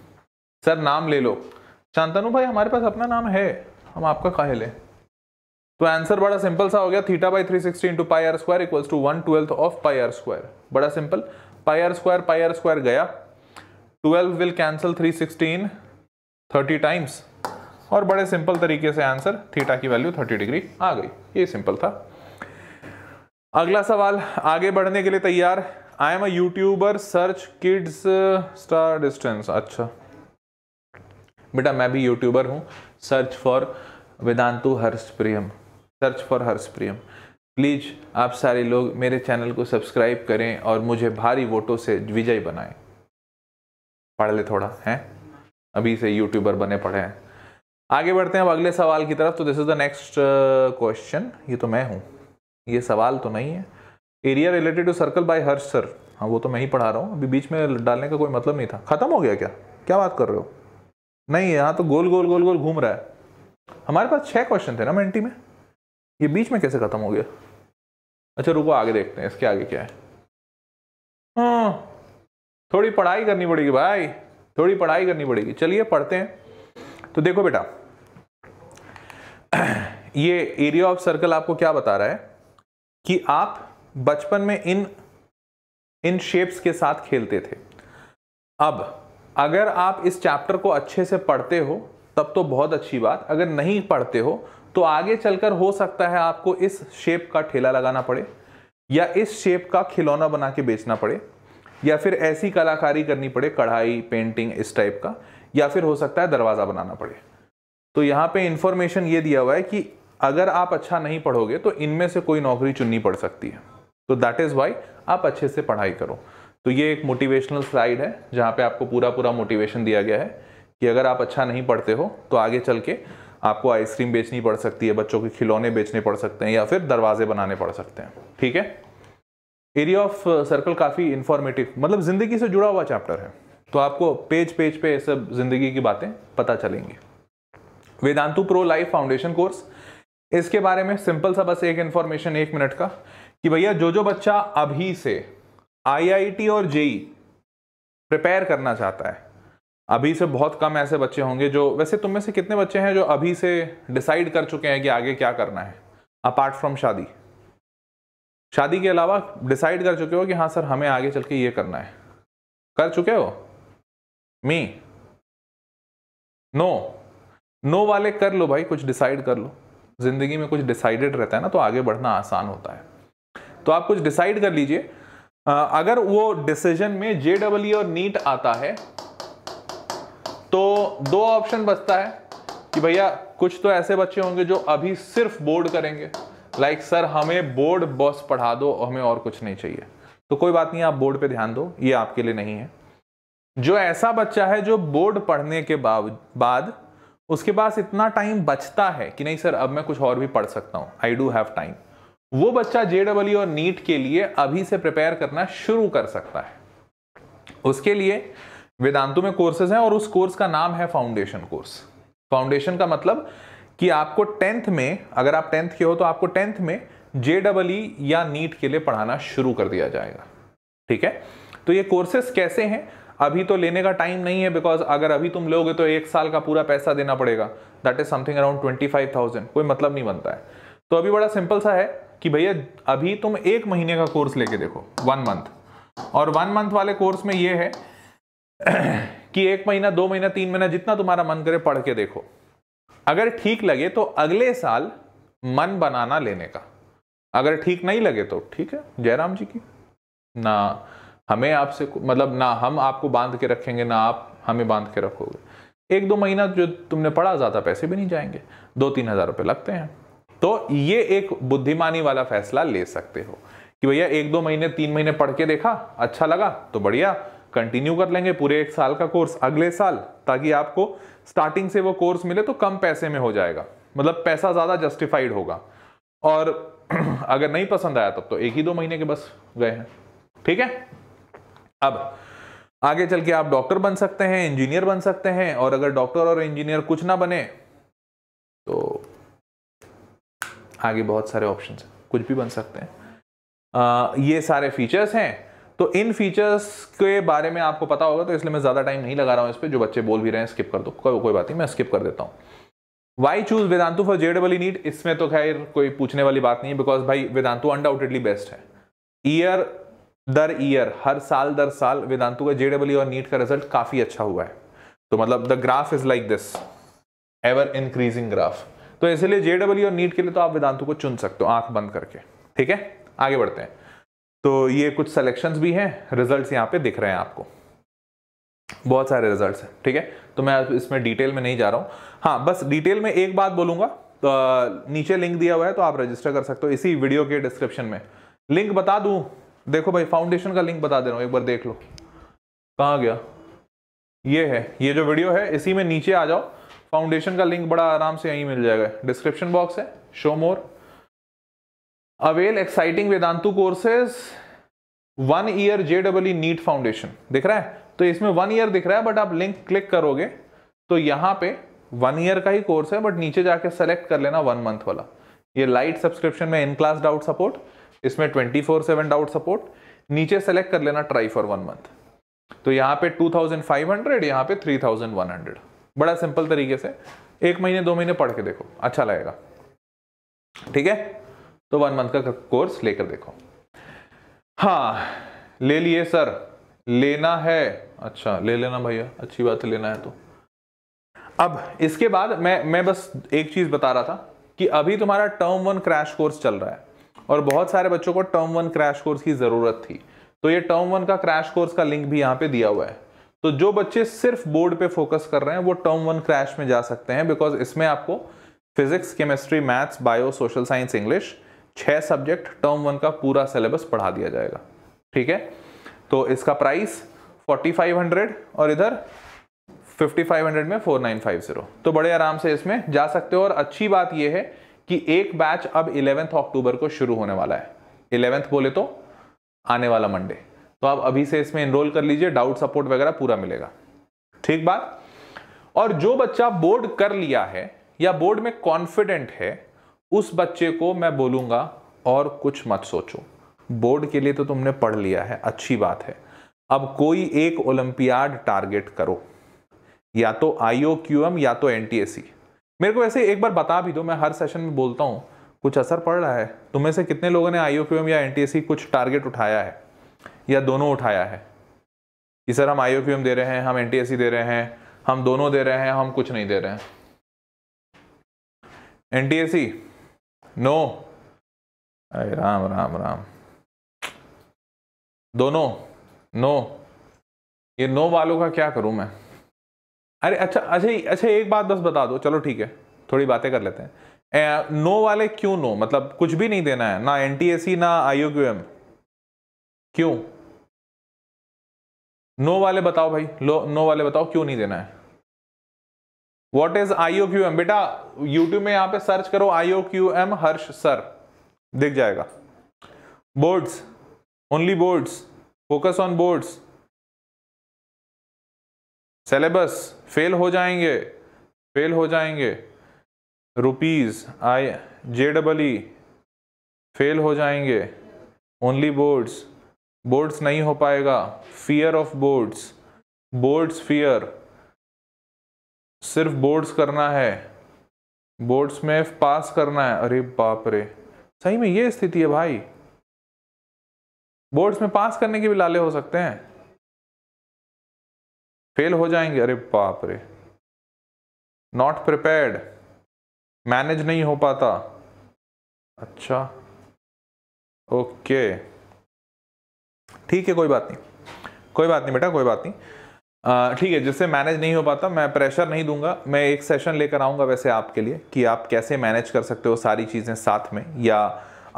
सर नाम ले लो शांतनु भाई हमारे पास अपना नाम है हम आपका कहे लें तो आंसर बड़ा सिंपल सा हो गया theta by three sixty into pi r square equals to one twelfth of pi r square बड़ा simple pi r square pi r square गया twelve will cancel sixteen thirty times और बड़े simple तरीके से answer theta की value thirty degree आ गई ये सिंपल था अगला सवाल आगे बढ़ने के लिए तैयार I am a YouTuber search kids star distance अच्छा बेटा मैं भी यूट्यूबर हूँ search for Vedantu Harsh Priyam search for Harsh Priyam please आप सारे लोग मेरे चैनल को सब्सक्राइब करें और मुझे भारी वोटों से विजय बनाएं पढ़ ले थोड़ा है अभी से यूट्यूबर बने पड़े हैं आगे बढ़ते हैं अब अगले सवाल की तरफ तो this is the next question ये तो मैं हूँ ये सवाल तो नहीं है area related to circle by Harsh sir हाँ वो तो मैं ही पढ़ा रहा हूँ अभी बीच में डालने का कोई मतलब नहीं था ख़त्म हो गया क्या क्या बात कर रहे हो नहीं यहाँ तो गोल गोल गोल गोल घूम रहा है हमारे पास छः क्वेश्चन थे ना मेंटी में ये बीच में कैसे ख़त्म हो गया अच्छा रुको आगे देखते हैं इसके आगे क्या है हाँ थोड़ी पढ़ाई करनी पड़ेगी भाई थोड़ी पढ़ाई करनी पड़ेगी चलिए पढ़ते हैं तो देखो बेटा ये एरिया ऑफ सर्कल आपको क्या बता रहा है कि आप बचपन में इन इन शेप्स के साथ खेलते थे अब अगर आप इस चैप्टर को अच्छे से पढ़ते हो तब तो बहुत अच्छी बात अगर नहीं पढ़ते हो तो आगे चलकर हो सकता है आपको इस शेप का ठेला लगाना पड़े या इस शेप का खिलौना बना के बेचना पड़े या फिर ऐसी कलाकारी करनी पड़े कढ़ाई पेंटिंग इस टाइप का या फिर हो सकता है दरवाज़ा बनाना पड़े तो यहाँ पे इन्फॉर्मेशन ये दिया हुआ है कि अगर आप अच्छा नहीं पढ़ोगे तो इनमें से कोई नौकरी चुननी पड़ सकती है तो दैट इज़ वाई आप अच्छे से पढ़ाई करो तो ये एक मोटिवेशनल स्लाइड है जहाँ पे आपको पूरा पूरा मोटिवेशन दिया गया है कि अगर आप अच्छा नहीं पढ़ते हो तो आगे चल के आपको आइसक्रीम बेचनी पड़ सकती है बच्चों के खिलौने बेचने पड़ सकते हैं या फिर दरवाजे बनाने पड़ सकते हैं ठीक है एरिया ऑफ सर्कल काफ़ी इन्फॉर्मेटिव मतलब ज़िंदगी से जुड़ा हुआ चैप्टर है तो आपको पेज पेज पे सब ज़िंदगी की बातें पता चलेंगी Vedantu pro life foundation course इसके बारे में सिंपल सा बस एक इन्फॉर्मेशन एक मिनट का कि भैया जो जो बच्चा अभी से आईआईटी और जेई प्रिपेयर e करना चाहता है अभी से बहुत कम ऐसे बच्चे होंगे जो वैसे तुम में से कितने बच्चे हैं जो अभी से डिसाइड कर चुके हैं कि आगे क्या करना है अपार्ट फ्रॉम शादी शादी के अलावा डिसाइड कर चुके हो कि हाँ सर हमें आगे चल के ये करना है कर चुके हो मी नो नो वाले कर लो भाई कुछ डिसाइड कर लो जिंदगी में कुछ डिसाइडेड रहता है ना तो आगे बढ़ना आसान होता है तो आप कुछ डिसाइड कर लीजिए अगर वो डिसीजन में जे और नीट आता है तो दो ऑप्शन बचता है कि भैया कुछ तो ऐसे बच्चे होंगे जो अभी सिर्फ बोर्ड करेंगे लाइक सर हमें बोर्ड बॉस पढ़ा दो हमें और कुछ नहीं चाहिए तो कोई बात नहीं आप बोर्ड पे ध्यान दो ये आपके लिए नहीं है जो ऐसा बच्चा है जो बोर्ड पढ़ने के बाद उसके पास इतना टाइम बचता है कि नहीं सर अब मैं कुछ और भी पढ़ सकता हूँ आई डू हैव टाइम वो बच्चा जे डबल और नीट के लिए अभी से प्रिपेयर करना शुरू कर सकता है उसके लिए वेदांतु में कोर्सेज हैं और उस कोर्स का नाम है फाउंडेशन कोर्स फाउंडेशन का मतलब कि आपको टेंथ में अगर आप टेंथ के हो तो आपको टेंथ में जे डबल ई या नीट के लिए पढ़ाना शुरू कर दिया जाएगा ठीक है तो ये कोर्सेस कैसे हैं अभी तो लेने का टाइम नहीं है बिकॉज अगर अभी तुम लोगे तो एक साल का पूरा पैसा देना पड़ेगा that is something around twenty five thousand कोई मतलब नहीं बनता है तो अभी बड़ा सिंपल सा है कि भैया अभी तुम एक महीने का कोर्स लेके देखो वन मंथ और वन मंथ वाले कोर्स में ये है कि एक महीना दो महीना तीन महीना जितना तुम्हारा मन करे पढ़ के देखो अगर ठीक लगे तो अगले साल मन बनाना लेने का अगर ठीक नहीं लगे तो ठीक है जयराम जी की ना हमें आपसे मतलब ना हम आपको बांध के रखेंगे ना आप हमें बांध के रखोगे एक दो महीना जो तुमने पढ़ा ज़्यादा पैसे भी नहीं जाएंगे दो तीन हज़ार रुपये लगते हैं तो ये एक बुद्धिमानी वाला फैसला ले सकते हो कि भैया एक दो महीने तीन महीने पढ़ के देखा अच्छा लगा तो बढ़िया कंटिन्यू कर लेंगे पूरे एक साल का कोर्स अगले साल ताकि आपको स्टार्टिंग से वो कोर्स मिले तो कम पैसे में हो जाएगा मतलब पैसा ज़्यादा जस्टिफाइड होगा और अगर नहीं पसंद आया तब तो एक ही दो महीने के बस गए हैं ठीक है अब आगे चल के आप डॉक्टर बन सकते हैं इंजीनियर बन सकते हैं और अगर डॉक्टर और इंजीनियर कुछ ना बने तो आगे बहुत सारे ऑप्शन हैं कुछ भी बन सकते हैं आ, ये सारे फीचर्स हैं तो इन फीचर्स के बारे में आपको पता होगा तो इसलिए मैं ज़्यादा टाइम नहीं लगा रहा हूँ इस पर जो बच्चे बोल भी रहे हैं स्किप कर दो को, कोई बात नहीं मैं स्किप कर देता हूँ why choose Vedantu for J NEET इसमें तो खैर कोई पूछने वाली बात नहीं है बिकॉज भाई वेदांतु अनडाउटेडली बेस्ट है ईयर दर ईयर हर साल दर साल वेदांतु का जे और नीट का रिजल्ट काफ़ी अच्छा हुआ है तो मतलब the graph is like this ever increasing graph तो इसलिए जेडब्ल्यू और नीट के लिए तो आप वेदांतु को चुन सकते हो आंख बंद करके ठीक है आगे बढ़ते हैं तो ये कुछ सेलेक्शन भी हैं रिजल्ट्स यहाँ पे दिख रहे हैं आपको बहुत सारे रिजल्ट्स हैं ठीक है तो मैं इसमें डिटेल में नहीं जा रहा हूँ हाँ बस डिटेल में एक बात बोलूंगा तो नीचे लिंक दिया हुआ है तो आप रजिस्टर कर सकते हो इसी वीडियो के डिस्क्रिप्शन में लिंक बता दूँ देखो भाई फाउंडेशन का लिंक बता दे रहा हूँ एक बार देख लो कहाँ गया ये है ये जो वीडियो है इसी में नीचे आ जाओ फाउंडेशन का लिंक बड़ा आराम से यहीं मिल जाएगा डिस्क्रिप्शन बॉक्स है show more avail exciting Vedantu courses one year J double NEET foundation दिख रहा है तो इसमें वन ईयर दिख रहा है बट आप लिंक क्लिक करोगे तो यहां पे वन ईयर का ही कोर्स है बट नीचे जाके सेलेक्ट कर लेना वन मंथ वाला ये लाइट सब्सक्रिप्शन में इन क्लास डाउट सपोर्ट इसमें twenty four seven doubt support नीचे सेलेक्ट कर लेना ट्राई फॉर वन मंथ तो यहाँ पे टू थाउजेंड फाइव हंड्रेड यहां पे थ्री थाउजेंड वन हंड्रेड बड़ा सिंपल तरीके से एक महीने दो महीने पढ़ के देखो अच्छा लगेगा ठीक है तो वन मंथ का कोर्स लेकर देखो हाँ ले लिए सर लेना है अच्छा ले लेना भैया अच्छी बात है लेना है तो अब इसके बाद मैं मैं बस एक चीज बता रहा था कि अभी तुम्हारा टर्म वन क्रैश कोर्स चल रहा है और बहुत सारे बच्चों को टर्म वन क्रैश कोर्स की जरूरत थी तो ये टर्म वन का क्रैश कोर्स का लिंक भी यहाँ पे दिया हुआ है तो जो बच्चे सिर्फ बोर्ड पे फोकस कर रहे हैं वो टर्म वन क्रैश में जा सकते हैं बिकॉज इसमें आपको physics chemistry maths bio social science English छः सब्जेक्ट टर्म वन का पूरा सिलेबस पढ़ा दिया जाएगा ठीक है तो इसका प्राइस 4500 और इधर 5500 में 4950 तो बड़े आराम से इसमें जा सकते हो और अच्छी बात यह है कि एक बैच अब 11th अक्टूबर को शुरू होने वाला है 11th बोले तो आने वाला मंडे तो आप अभी से इसमें इनरोल कर लीजिए डाउट सपोर्ट वगैरह पूरा मिलेगा ठीक बात और जो बच्चा बोर्ड कर लिया है या बोर्ड में कॉन्फिडेंट है उस बच्चे को मैं बोलूँगा और कुछ मत सोचो बोर्ड के लिए तो तुमने पढ़ लिया है अच्छी बात है अब कोई एक ओलंपियाड टारगेट करो या तो आई क्यू एम या तो एन टी एस सी मेरे को वैसे एक बार बता भी दो मैं हर सेशन में बोलता हूँ कुछ असर पड़ रहा है तुम्हें से कितने लोगों ने आई क्यू एम या एन टी एस सी कुछ टारगेट उठाया है या दोनों उठाया है कि सर हम आई क्यू एम दे रहे हैं हम एन टी एस सी दे रहे हैं हम दोनों दे रहे हैं हम कुछ नहीं दे रहे हैं N T S C no अरे राम राम राम दोनों नो ये नो वालों का क्या करूं मैं अरे अच्छा अच्छा अच्छा एक बात बस बता दो चलो ठीक है थोड़ी बातें कर लेते हैं ए, नो वाले क्यों नो मतलब कुछ भी नहीं देना है ना एन ना आईओ क्यों नो वाले बताओ भाई लो नो वाले बताओ क्यों नहीं देना है what is IO Q M बेटा यूट्यूब में यहां पे सर्च करो IO Q M Harsh sir दिख जाएगा boards only boards focus on boards syllabus fail हो जाएंगे फेल हो जाएंगे rupees I J double E fail हो जाएंगे ओनली बोर्ड्स बोर्ड्स नहीं हो पाएगा fear of boards boards fear सिर्फ बोर्ड्स करना है बोर्ड्स में पास करना है अरे बाप रे सही में ये स्थिति है भाई बोर्ड्स में पास करने के भी लाले हो सकते हैं फेल हो जाएंगे अरे बाप रे नॉट प्रिपेयर्ड मैनेज नहीं हो पाता अच्छा ओके ठीक है कोई बात नहीं कोई बात नहीं बेटा कोई बात नहीं ठीक है जिससे मैनेज नहीं हो पाता मैं प्रेशर नहीं दूंगा मैं एक सेशन लेकर आऊँगा वैसे आपके लिए कि आप कैसे मैनेज कर सकते हो सारी चीज़ें साथ में या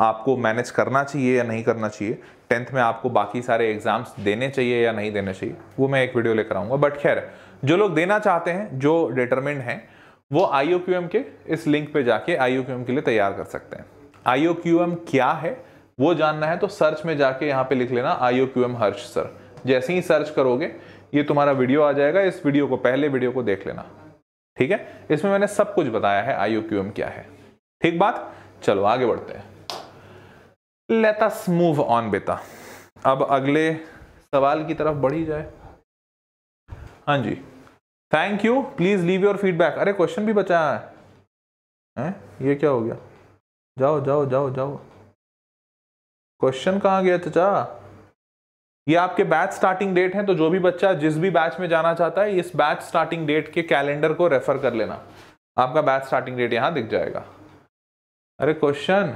आपको मैनेज करना चाहिए या नहीं करना चाहिए टेंथ में आपको बाकी सारे एग्ज़ाम्स देने चाहिए या नहीं देने चाहिए वो मैं एक वीडियो लेकर आऊँगा बट खैर जो लोग देना चाहते हैं जो डिटर्मिंड हैं वो आई के इस लिंक पर जाके आई के लिए तैयार कर सकते हैं आई क्या है वो जानना है तो सर्च में जाके यहाँ पे लिख लेना आई हर्ष सर जैसे ही सर्च करोगे ये तुम्हारा वीडियो आ जाएगा इस वीडियो को पहले वीडियो को देख लेना ठीक है इसमें मैंने सब कुछ बताया है आई क्या है ठीक बात चलो आगे बढ़ते हैं लेट अस मूव ऑन बेटा अब अगले सवाल की तरफ बढ़ी जाए हाँ जी thank you please leave your feedback अरे क्वेश्चन भी बचा है हैं ये क्या हो गया जाओ जाओ जाओ जाओ क्वेश्चन कहाँ गया चचा ये आपके बैच स्टार्टिंग डेट है तो जो भी बच्चा जिस भी बैच में जाना चाहता है इस बैच स्टार्टिंग डेट के कैलेंडर को रेफर कर लेना आपका बैच स्टार्टिंग डेट यहां दिख जाएगा अरे क्वेश्चन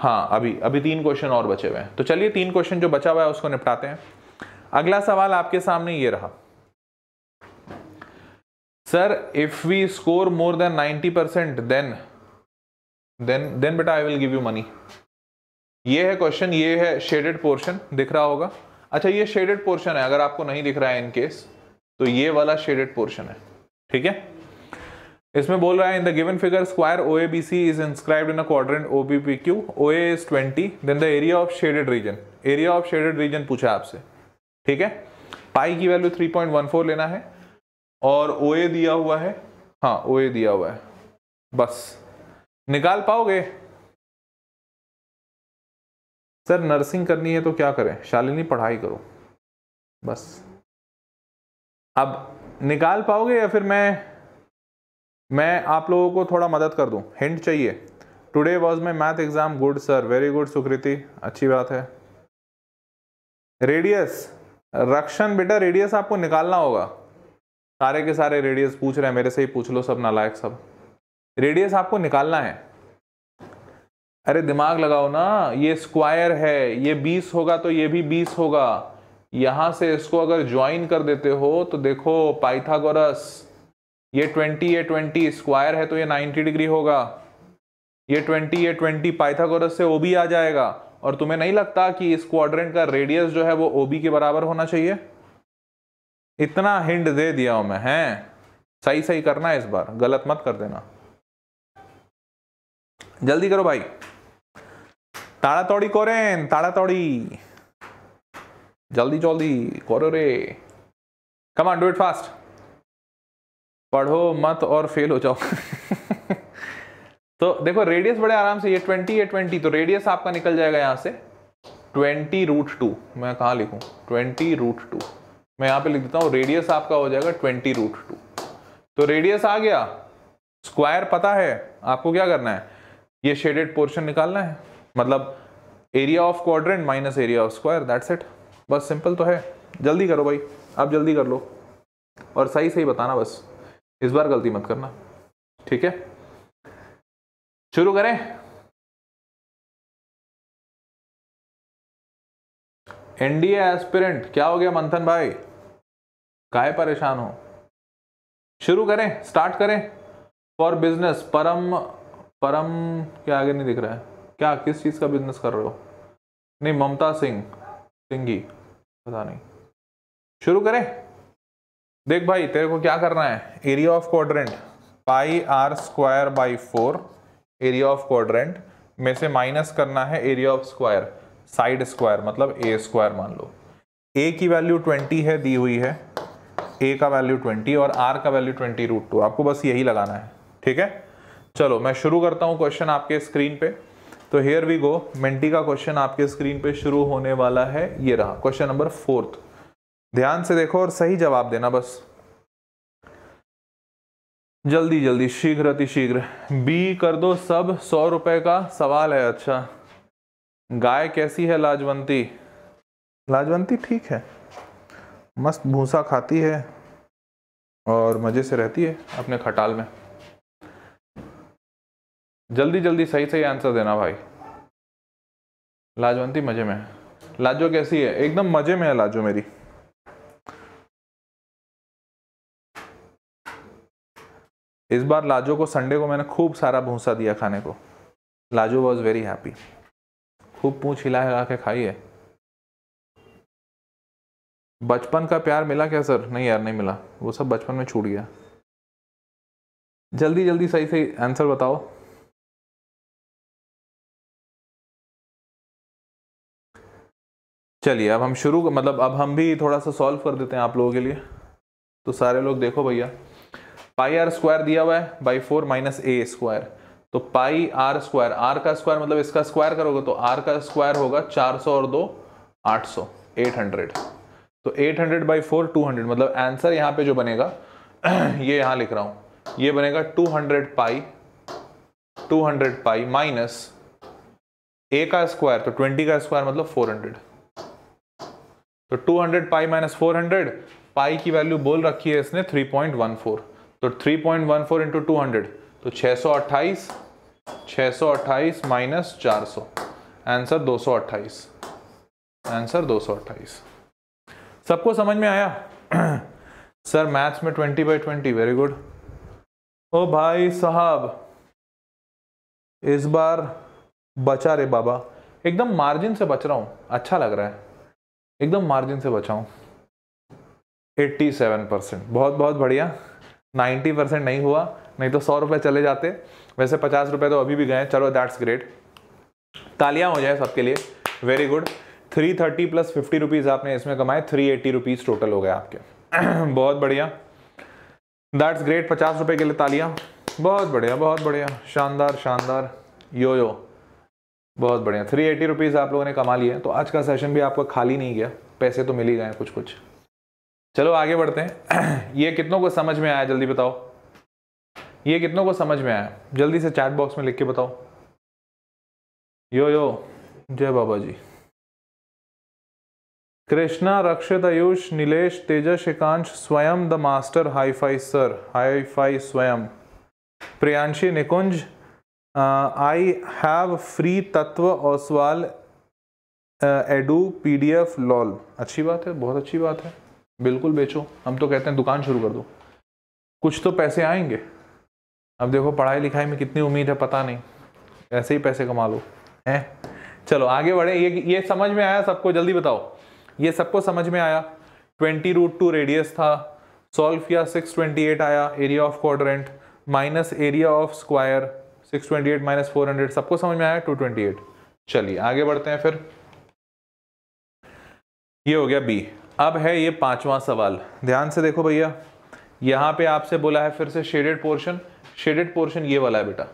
हाँ अभी अभी तीन क्वेश्चन और बचे हुए हैं तो चलिए तीन क्वेश्चन जो बचा हुआ है उसको निपटाते हैं अगला सवाल आपके सामने ये रहा sir if we score more than ninety percent then then then बेटा I will give you money ये है क्वेश्चन ये है शेडेड पोर्शन दिख रहा होगा अच्छा ये शेडेड पोर्शन है अगर आपको नहीं दिख रहा है इन केस तो ये वाला शेडेड पोर्शन है ठीक है इसमें बोल रहा है in the given figure square O A B C is inscribed in a quadrant O B P Q O A is twenty then the area of shaded region area of shaded region पूछा आपसे ठीक है pi की value three point one four लेना है और ओ ए दिया हुआ है हाँ ओ ए दिया हुआ है बस निकाल पाओगे सर नर्सिंग करनी है तो क्या करें शालिनी पढ़ाई करो बस अब निकाल पाओगे या फिर मैं मैं आप लोगों को थोड़ा मदद कर दूं हिंट चाहिए today was my math exam good sir very good Sukriti अच्छी बात है रेडियस रक्षण बेटा रेडियस आपको निकालना होगा सारे के सारे रेडियस पूछ रहे हैं मेरे से ही पूछ लो सब नालायक सब रेडियस आपको निकालना है अरे दिमाग लगाओ ना ये स्क्वायर है ये बीस होगा तो ये भी बीस होगा यहाँ से इसको अगर ज्वाइन कर देते हो तो देखो पाइथागोरस ये ट्वेंटी ये ट्वेंटी स्क्वायर है तो ये नाइन्टी डिग्री होगा ये ट्वेंटी ये ट्वेंटी पाइथागोरस से ओ आ जाएगा और तुम्हें नहीं लगता कि इस क्वाड्रेंट का रेडियस जो है वो ओ बी के बराबर होना चाहिए इतना हिंड दे दिया हूं मैं हैं सही सही करना है इस बार गलत मत कर देना जल्दी करो भाई তাড়াতাড়ি করেন তাড়াতাড়ি জলদি জলদি করো রে कमान डू इट फास्ट पढ़ो मत और फेल हो जाओ तो देखो रेडियस बड़े आराम से ये ट्वेंटी ये ट्वेंटी तो रेडियस आपका निकल जाएगा यहाँ से ट्वेंटी रूट टू मैं कहाँ लिखूँ ट्वेंटी रूट टू मैं यहाँ पे लिख देता हूँ रेडियस आपका हो जाएगा ट्वेंटी रूट टू तो रेडियस आ गया स्क्वायर पता है आपको क्या करना है ये शेडेड पोर्शन निकालना है मतलब area of quadrant minus area of square that's it बस सिंपल तो है जल्दी करो भाई आप जल्दी कर लो और सही सही बताना बस इस बार गलती मत करना ठीक है शुरू करें एनडीए एस्पिरेंट क्या हो गया मंथन भाई काहे परेशान हो शुरू करें स्टार्ट करें फॉर बिजनेस परम परम क्या आगे नहीं दिख रहा है क्या किस चीज़ का बिजनेस कर रहे हो नहीं ममता सिंह सिंगी पता नहीं शुरू करें देख भाई तेरे को क्या करना है area of quadrant pi r square by four area of quadrant में से माइनस करना है area of square side square मतलब ए स्क्वायर मान लो ए की वैल्यू ट्वेंटी है दी हुई है ए का वैल्यू ट्वेंटी और आर का वैल्यू ट्वेंटी रूट टू आपको बस यही लगाना है ठीक है चलो मैं शुरू करता हूँ क्वेश्चन आपके स्क्रीन पे तो हेयर वी गो मेंटी का क्वेश्चन आपके स्क्रीन पे शुरू होने वाला है ये रहा क्वेश्चन नंबर फोर्थ ध्यान से देखो और सही जवाब देना बस जल्दी जल्दी शीघ्र अति शीघ्र बी कर दो सब सौ रुपए का सवाल है अच्छा गाय कैसी है लाजवंती लाजवंती ठीक है मस्त भूसा खाती है और मज़े से रहती है अपने खटाल में जल्दी जल्दी सही सही आंसर देना भाई लाजवंती मजे में लाजो कैसी है एकदम मजे में है लाजो मेरी इस बार लाजो को संडे को मैंने खूब सारा भूसा दिया खाने को लाजो वॉज वेरी हैप्पी खूब पूछ हिला हिला के खाई है बचपन का प्यार मिला क्या सर नहीं यार नहीं मिला वो सब बचपन में छूट गया जल्दी जल्दी सही सही आंसर बताओ चलिए अब हम शुरू मतलब अब हम भी थोड़ा सा सॉल्व कर देते हैं आप लोगों के लिए तो सारे लोग देखो भैया पाई आर स्क्वायर दिया हुआ है by four minus A square तो पाई आर स्क्वायर आर का स्क्वायर मतलब इसका स्क्वायर करोगे तो आर का स्क्वायर होगा चार सौ और दो आठ सौ एट हंड्रेड तो eight hundred by four two hundred मतलब आंसर यहाँ पे जो बनेगा ये यहाँ लिख रहा हूँ ये बनेगा two hundred pi two hundred pi minus A का स्क्वायर तो ट्वेंटी का स्क्वायर मतलब फोर हंड्रेड तो 200 hundred pi minus four pi की वैल्यू बोल रखी है इसने 3.14 तो 3.14 point one four into two hundred तो छ सौ अट्ठाईस छः सौ अट्ठाईस माइनस चार सौ आंसर दो सौ अट्ठाईस आंसर दो सौ अट्ठाईस सबको समझ में आया सर मैथ्स में twenty by twenty very good ओ भाई साहब इस बार बचा रे बाबा एकदम मार्जिन से बच रहा हूँ अच्छा लग रहा है एकदम मार्जिन से बचाऊँ 87 परसेंट बहुत बहुत बढ़िया 90 परसेंट नहीं हुआ नहीं तो सौ रुपये चले जाते वैसे पचास रुपये तो अभी भी गए चलो दैट्स ग्रेट तालियां हो जाए सबके लिए very good 330 plus fifty rupees आपने इसमें कमाए 380 एट्टी रुपीज़ टोटल हो गए आपके बहुत बढ़िया दैट्स ग्रेट पचास रुपये के लिए तालियां बहुत बढ़िया बहुत बढ़िया शानदार शानदार यो यो बहुत बढ़िया थ्री एटी रुपीज़ आप लोगों ने कमा लिया तो आज का सेशन भी आपका खाली नहीं गया पैसे तो मिल ही गए कुछ कुछ चलो आगे बढ़ते हैं ये कितनों को समझ में आया जल्दी बताओ ये कितनों को समझ में आया जल्दी से चैट बॉक्स में लिख के बताओ यो यो जय बाबा जी कृष्णा रक्षित Ayush Nilesh Tejas Ekansh Swayam the master hi fi sir hi fi Swayam Priyanshi Nikunj I have free Tatva Oswal edu F lol अच्छी बात है बहुत अच्छी बात है बिल्कुल बेचो हम तो कहते हैं दुकान शुरू कर दो कुछ तो पैसे आएंगे अब देखो पढ़ाई लिखाई में कितनी उम्मीद है पता नहीं ऐसे ही पैसे कमा लो हैं चलो आगे बढ़े ये ये समझ में आया सबको जल्दी बताओ ये सबको समझ में आया ट्वेंटी रूट टू रेडियस था सॉल्व किया सिक्स ट्वेंटी एट आया area of quadrant minus area of square six twenty eight minus four hundred सबको समझ में आया टू ट्वेंटी एट चलिए आगे बढ़ते हैं फिर ये हो गया बी अब है ये पांचवा सवाल ध्यान से देखो भैया यहाँ पे आपसे बोला है फिर से शेडेड पोर्शन शेडेड पोर्शन ये वाला है बेटा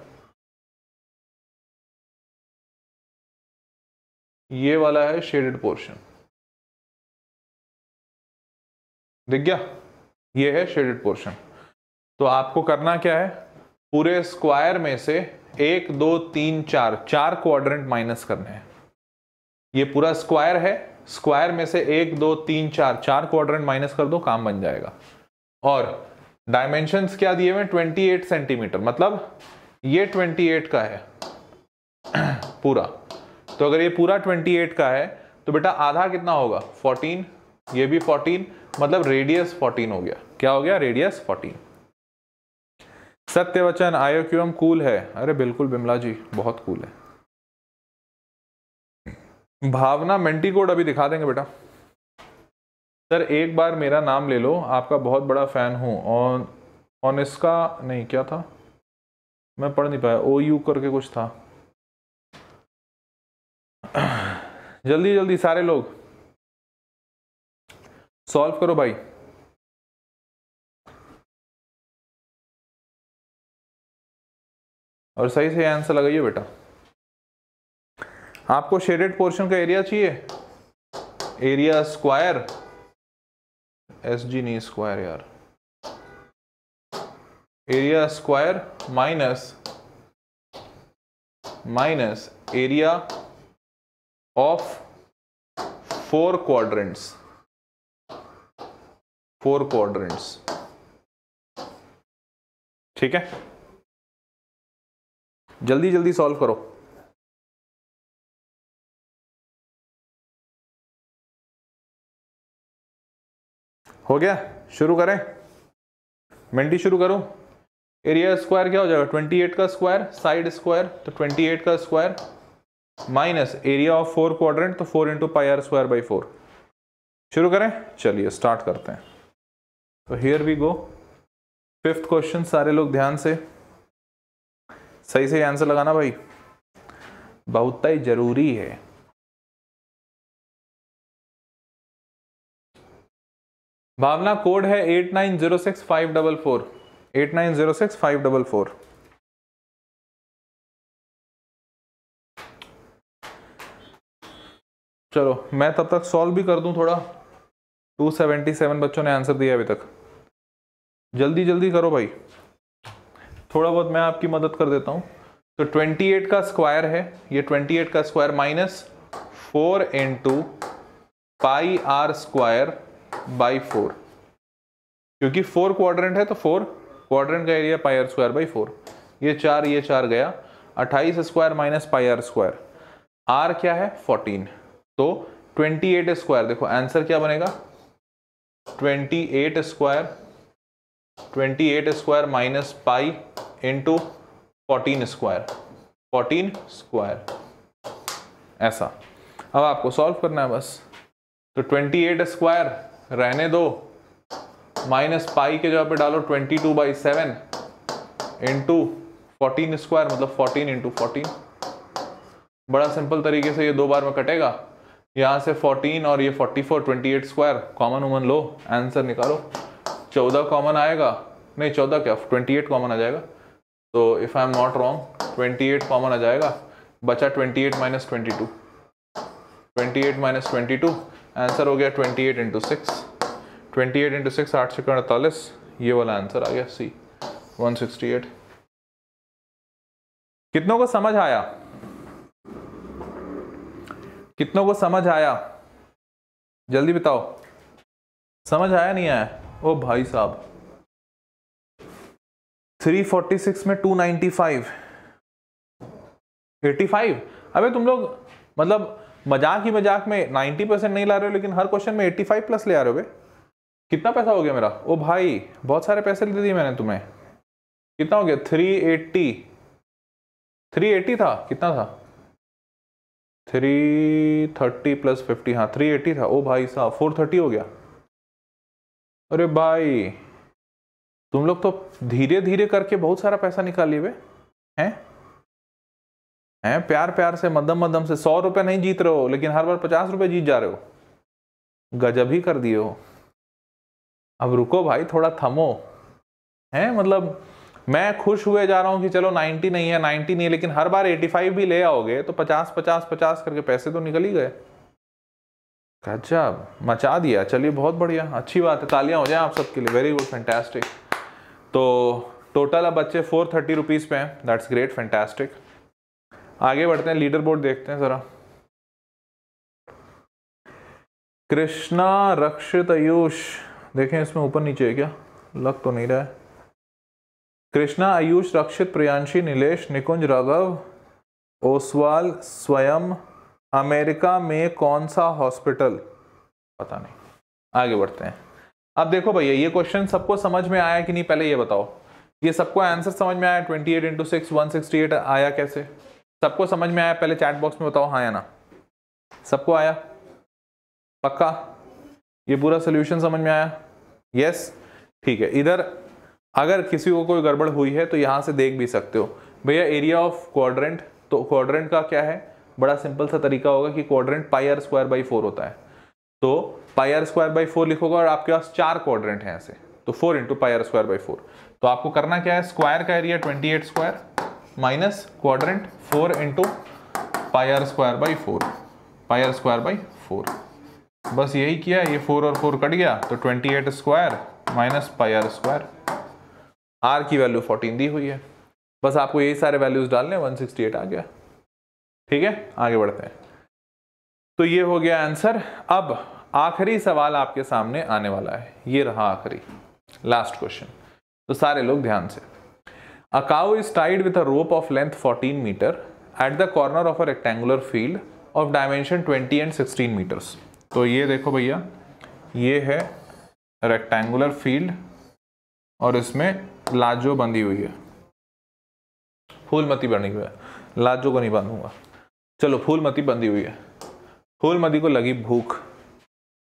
ये वाला है शेडेड पोर्शन दिख गया ये है शेडेड पोर्शन तो आपको करना क्या है पूरे स्क्वायर में से एक दो तीन चार चार क्वाड्रेंट माइनस करने हैं ये पूरा स्क्वायर है स्क्वायर में से एक दो तीन चार चार क्वाड्रेंट माइनस कर दो काम बन जाएगा और डायमेंशन क्या दिए हुए ट्वेंटी एट सेंटीमीटर मतलब ये ट्वेंटी एट का है पूरा तो अगर ये पूरा ट्वेंटी एट का है तो बेटा आधा कितना होगा फोर्टीन ये भी फोर्टीन मतलब रेडियस फोर्टीन हो गया क्या हो गया रेडियस फोर्टीन सत्य वचन आयोक्यूएम कूल है अरे बिल्कुल बिमला जी बहुत कूल है भावना मेंटी कोड अभी दिखा देंगे बेटा सर एक बार मेरा नाम ले लो आपका बहुत बड़ा फ़ैन हूँ और ऑन इसका नहीं क्या था मैं पढ़ नहीं पाया ओ यू करके कुछ था जल्दी जल्दी सारे लोग सॉल्व करो भाई और सही सही आंसर लगाइए बेटा आपको शेडेड पोर्शन का एरिया चाहिए एरिया स्क्वायर एस जी नी स्क्वायर यार area square minus minus area of four quadrants four quadrants ठीक है जल्दी जल्दी सॉल्व करो हो गया शुरू करें मेंटी शुरू करो एरिया स्क्वायर क्या हो जाएगा ट्वेंटी एट का स्क्वायर साइड स्क्वायर तो ट्वेंटी एट का square minus area of four quadrant तो four into pi r square by four शुरू करें चलिए स्टार्ट करते हैं तो here we go fifth question सारे लोग ध्यान से सही सही आंसर लगाना भाई बहुत ही जरूरी है भावना कोड है eight nine zero six five double four eight nine zero six five double four चलो मैं तब तक सॉल्व भी कर दूं थोड़ा 277 बच्चों ने आंसर दिया अभी तक जल्दी जल्दी करो भाई थोड़ा बहुत मैं आपकी मदद कर देता हूँ तो 28 का स्क्वायर है ये 28 का square minus four in two pi r square by four क्योंकि फोर क्वाड्रेंट है तो फोर क्वाड्रेंट का area pi r square by four ये चार ये चार गया अट्ठाईस square minus pi r square r क्या है फोर्टीन तो ट्वेंटी एट स्क्वायर देखो आंसर क्या बनेगा twenty eight square twenty eight square minus pi into fourteen square fourteen square ऐसा अब आपको सॉल्व करना है बस तो ट्वेंटी एट स्क्वायर रहने दो माइनस पाई के जगह पे डालो twenty two by seven into fourteen square मतलब फोर्टीन इंटू फोर्टीन बड़ा सिंपल तरीके से ये दो बार में कटेगा यहाँ से फोर्टीन और ये forty four twenty eight square common वमन लो आंसर निकालो चौदह कॉमन आएगा नहीं चौदह क्या ट्वेंटी एट कॉमन आ जाएगा तो if I am not wrong twenty eight common आ जाएगा बचा twenty eight minus twenty two twenty eight minus twenty two answer हो गया twenty eight into six twenty eight into six आठ सौ अड़तालीस ये वाला आंसर आ गया सी वन सिक्सटी एट कितनों को समझ आया कितनों को समझ आया जल्दी बताओ समझ आया नहीं आया ओ भाई साहब 346 में 295 85 अबे तुम लोग मतलब मजाक ही मजाक में 90 परसेंट नहीं ला रहे हो लेकिन हर क्वेश्चन में 85 प्लस ले आ रहे हो बे कितना पैसा हो गया मेरा ओ भाई बहुत सारे पैसे ले दिए मैंने तुम्हें कितना हो गया 380 380 था कितना था 330 प्लस 50 हाँ 380 था ओ भाई साहब 430 हो गया अरे भाई तुम लोग तो धीरे धीरे करके बहुत सारा पैसा निकालिए हुए हैं हैं प्यार प्यार से मध्यम मध्यम से सौ रुपये नहीं जीत रहे हो लेकिन हर बार पचास रुपये जीत जा रहे हो गजब ही कर दिए हो अब रुको भाई थोड़ा थमो हैं मतलब मैं खुश हुए जा रहा हूँ कि चलो नाइन्टी नहीं है नाइनटी नहीं है लेकिन हर बार एटी फाइव भी ले आओगे तो पचास पचास पचास करके पैसे तो निकल ही गए अच्छा मचा दिया चलिए बहुत बढ़िया अच्छी बात है तालियां हो जाए आप सबके लिए वेरी गुड फैंटेस्टिक तो टोटल अब बच्चे फोर थर्टी रुपीज़ पे हैं दैट्स ग्रेट फैंटास्टिक आगे बढ़ते हैं लीडर बोर्ड देखते हैं ज़रा कृष्णा रक्षित आयुष देखें इसमें ऊपर नीचे है क्या लग तो नहीं रहा है कृष्णा आयुष रक्षित प्रियांशी नीलेश निकुंज राघव ओसवाल स्वयं अमेरिका में कौन सा हॉस्पिटल पता नहीं आगे बढ़ते हैं अब देखो भैया ये क्वेश्चन सबको समझ में आया कि नहीं पहले ये बताओ ये सबको आंसर समझ में आया twenty eight into six one sixty eight आया कैसे सबको समझ में आया पहले चैट बॉक्स में बताओ हाँ या ना सबको आया पक्का ये पूरा सोल्यूशन समझ में आया यस ठीक है इधर अगर किसी को कोई गड़बड़ हुई है तो यहाँ से देख भी सकते हो भैया एरिया ऑफ क्वाड्रेंट तो क्वाड्रेंट का क्या है बड़ा सिंपल सा तरीका होगा कि quadrant pi r square by four होता है तो पायर स्क्वायर बाई फोर लिखोगे और आपके पास चार क्वाड्रेंट हैं ऐसे तो four into pi r square by four तो आपको करना क्या है स्क्वायर का area twenty eight square minus quadrant four into pi r square by four pi r square by four बस यही किया ये फोर और फोर कट गया तो twenty eight square minus pi r square r की वैल्यू फोर्टीन दी हुई है बस आपको यही सारे वैल्यूज डालने वन सिक्सटी एट आ गया ठीक है आगे बढ़ते हैं तो ये हो गया आंसर अब आखिरी सवाल आपके सामने आने वाला है ये रहा आखिरी लास्ट क्वेश्चन तो सारे लोग ध्यान से a cow is tied with a rope of length 14 metre at the corner of a rectangular field of dimension 20 and 16 metres तो ये देखो भैया ये है रेक्टेंगुलर फील्ड और इसमें लाजो बंधी हुई है फूल मती बनी हुई है लाजो को नहीं बांधूंगा चलो फूल मती बंधी हुई है फूल मती को लगी भूख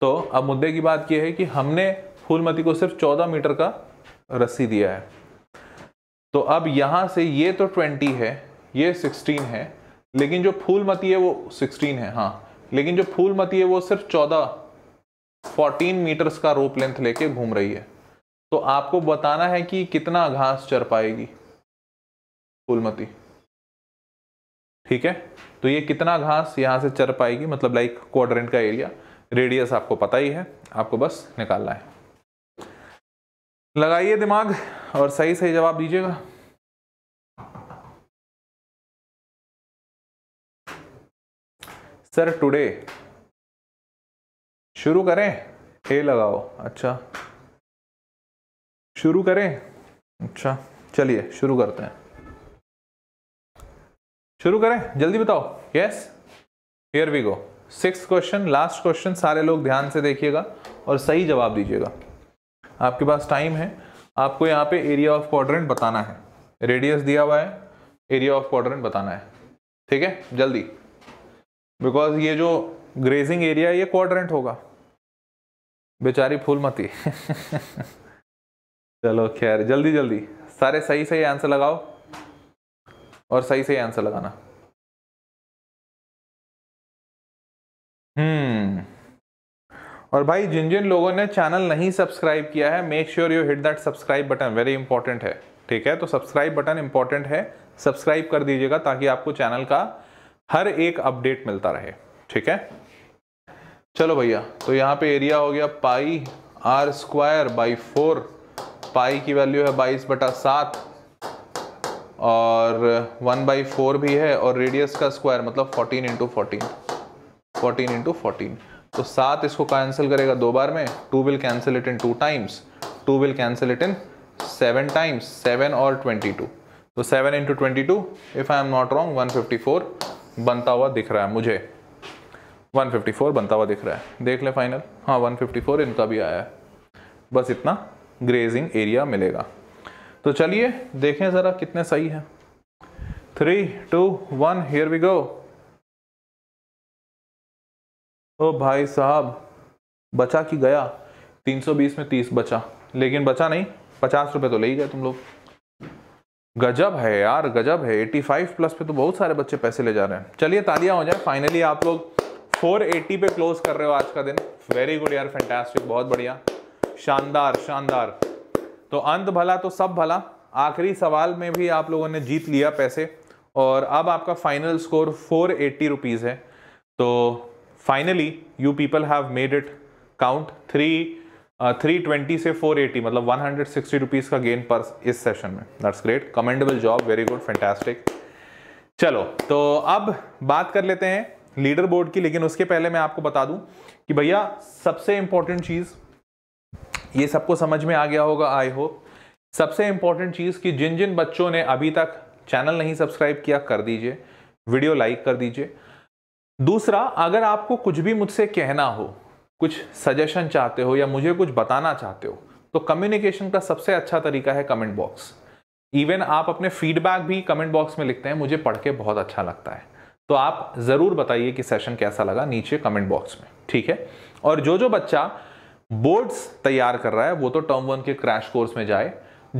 तो अब मुद्दे की बात यह है कि हमने फूलमती को सिर्फ 14 मीटर का रस्सी दिया है तो अब यहाँ से ये तो 20 है ये 16 है लेकिन जो फूलमती है वो 16 है हाँ लेकिन जो फूलमती है वो सिर्फ 14 14 मीटर्स का रोप लेंथ लेके घूम रही है तो आपको बताना है कि कितना घास चर पाएगी फूलमती ठीक है तो ये कितना घास यहाँ से चर पाएगी मतलब लाइक क्वाड्रेंट का एरिया रेडियस आपको पता ही है आपको बस निकालना है लगाइए दिमाग और सही सही जवाब दीजिएगा सर टुडे शुरू करें ए लगाओ अच्छा शुरू करें अच्छा चलिए शुरू करते हैं शुरू करें जल्दी बताओ yes here we go six question last question सारे लोग ध्यान से देखिएगा और सही जवाब दीजिएगा आपके पास टाइम है आपको यहाँ पे एरिया ऑफ क्वाड्रेंट बताना है रेडियस दिया हुआ है एरिया ऑफ क्वाड्रेंट बताना है ठीक है जल्दी बिकॉज ये जो ग्रेजिंग एरिया है ये क्वाड्रेंट होगा बेचारी फूलमती चलो खैर जल्दी जल्दी सारे सही सही आंसर लगाओ और सही सही आंसर लगाना हम्म और भाई जिन जिन लोगों ने चैनल नहीं सब्सक्राइब किया है make sure you hit that subscribe button very important है ठीक है तो सब्सक्राइब बटन इंपॉर्टेंट है सब्सक्राइब कर दीजिएगा ताकि आपको चैनल का हर एक अपडेट मिलता रहे ठीक है चलो भैया तो यहाँ पे एरिया हो गया pi r square by four pi की वैल्यू है बाईस बटा सात और वन बाई फोर भी है और रेडियस का स्क्वायर मतलब fourteen into fourteen fourteen into fourteen तो सात इसको कैंसिल करेगा दो बार में two will cancel it in two times two will cancel it in seven times seven और ट्वेंटी टू तो seven into twenty two if I am not wrong one fifty four बनता हुआ दिख रहा है मुझे वन फिफ्टी फोर बनता हुआ दिख रहा है देख ले फाइनल हाँ वन फिफ्टी फोर इनका भी आया है बस इतना ग्रेजिंग एरिया मिलेगा तो चलिए देखें ज़रा कितने सही है three two one here we go ओ भाई साहब बचा कि गया 320 में 30 बचा लेकिन बचा नहीं पचास रुपये तो ले ही गए तुम लोग गजब है यार गजब है 85 प्लस पे तो बहुत सारे बच्चे पैसे ले जा रहे हैं चलिए तालियां हो जाए फाइनली आप लोग 480 पे क्लोज कर रहे हो आज का दिन वेरी गुड यार फैंटास्टिक बहुत बढ़िया शानदार शानदार तो अंत भला तो सब भला आखिरी सवाल में भी आप लोगों ने जीत लिया पैसे और अब आपका final score four eighty rupees है तो finally you people have made it count three three twenty से फोर एटी मतलब वन हंड्रेड सिक्सटी रुपीज़ का गेन पर इस सेशन में that's great commendable job very good fantastic चलो तो अब बात कर लेते हैं लीडर बोर्ड की लेकिन उसके पहले मैं आपको बता दूं कि भैया सबसे इंपॉर्टेंट चीज़ ये सबको समझ में आ गया होगा आई होप सबसे इंपॉर्टेंट चीज़ कि जिन जिन बच्चों ने अभी तक चैनल नहीं सब्सक्राइब किया कर दीजिए वीडियो लाइक कर दीजिए दूसरा अगर आपको कुछ भी मुझसे कहना हो कुछ सजेशन चाहते हो या मुझे कुछ बताना चाहते हो तो कम्युनिकेशन का सबसे अच्छा तरीका है कमेंट बॉक्स इवन आप अपने फीडबैक भी कमेंट बॉक्स में लिखते हैं मुझे पढ़ के बहुत अच्छा लगता है तो आप ज़रूर बताइए कि सेशन कैसा लगा नीचे कमेंट बॉक्स में ठीक है और जो जो बच्चा बोर्ड्स तैयार कर रहा है वो तो टर्म वन के क्रैश कोर्स में जाए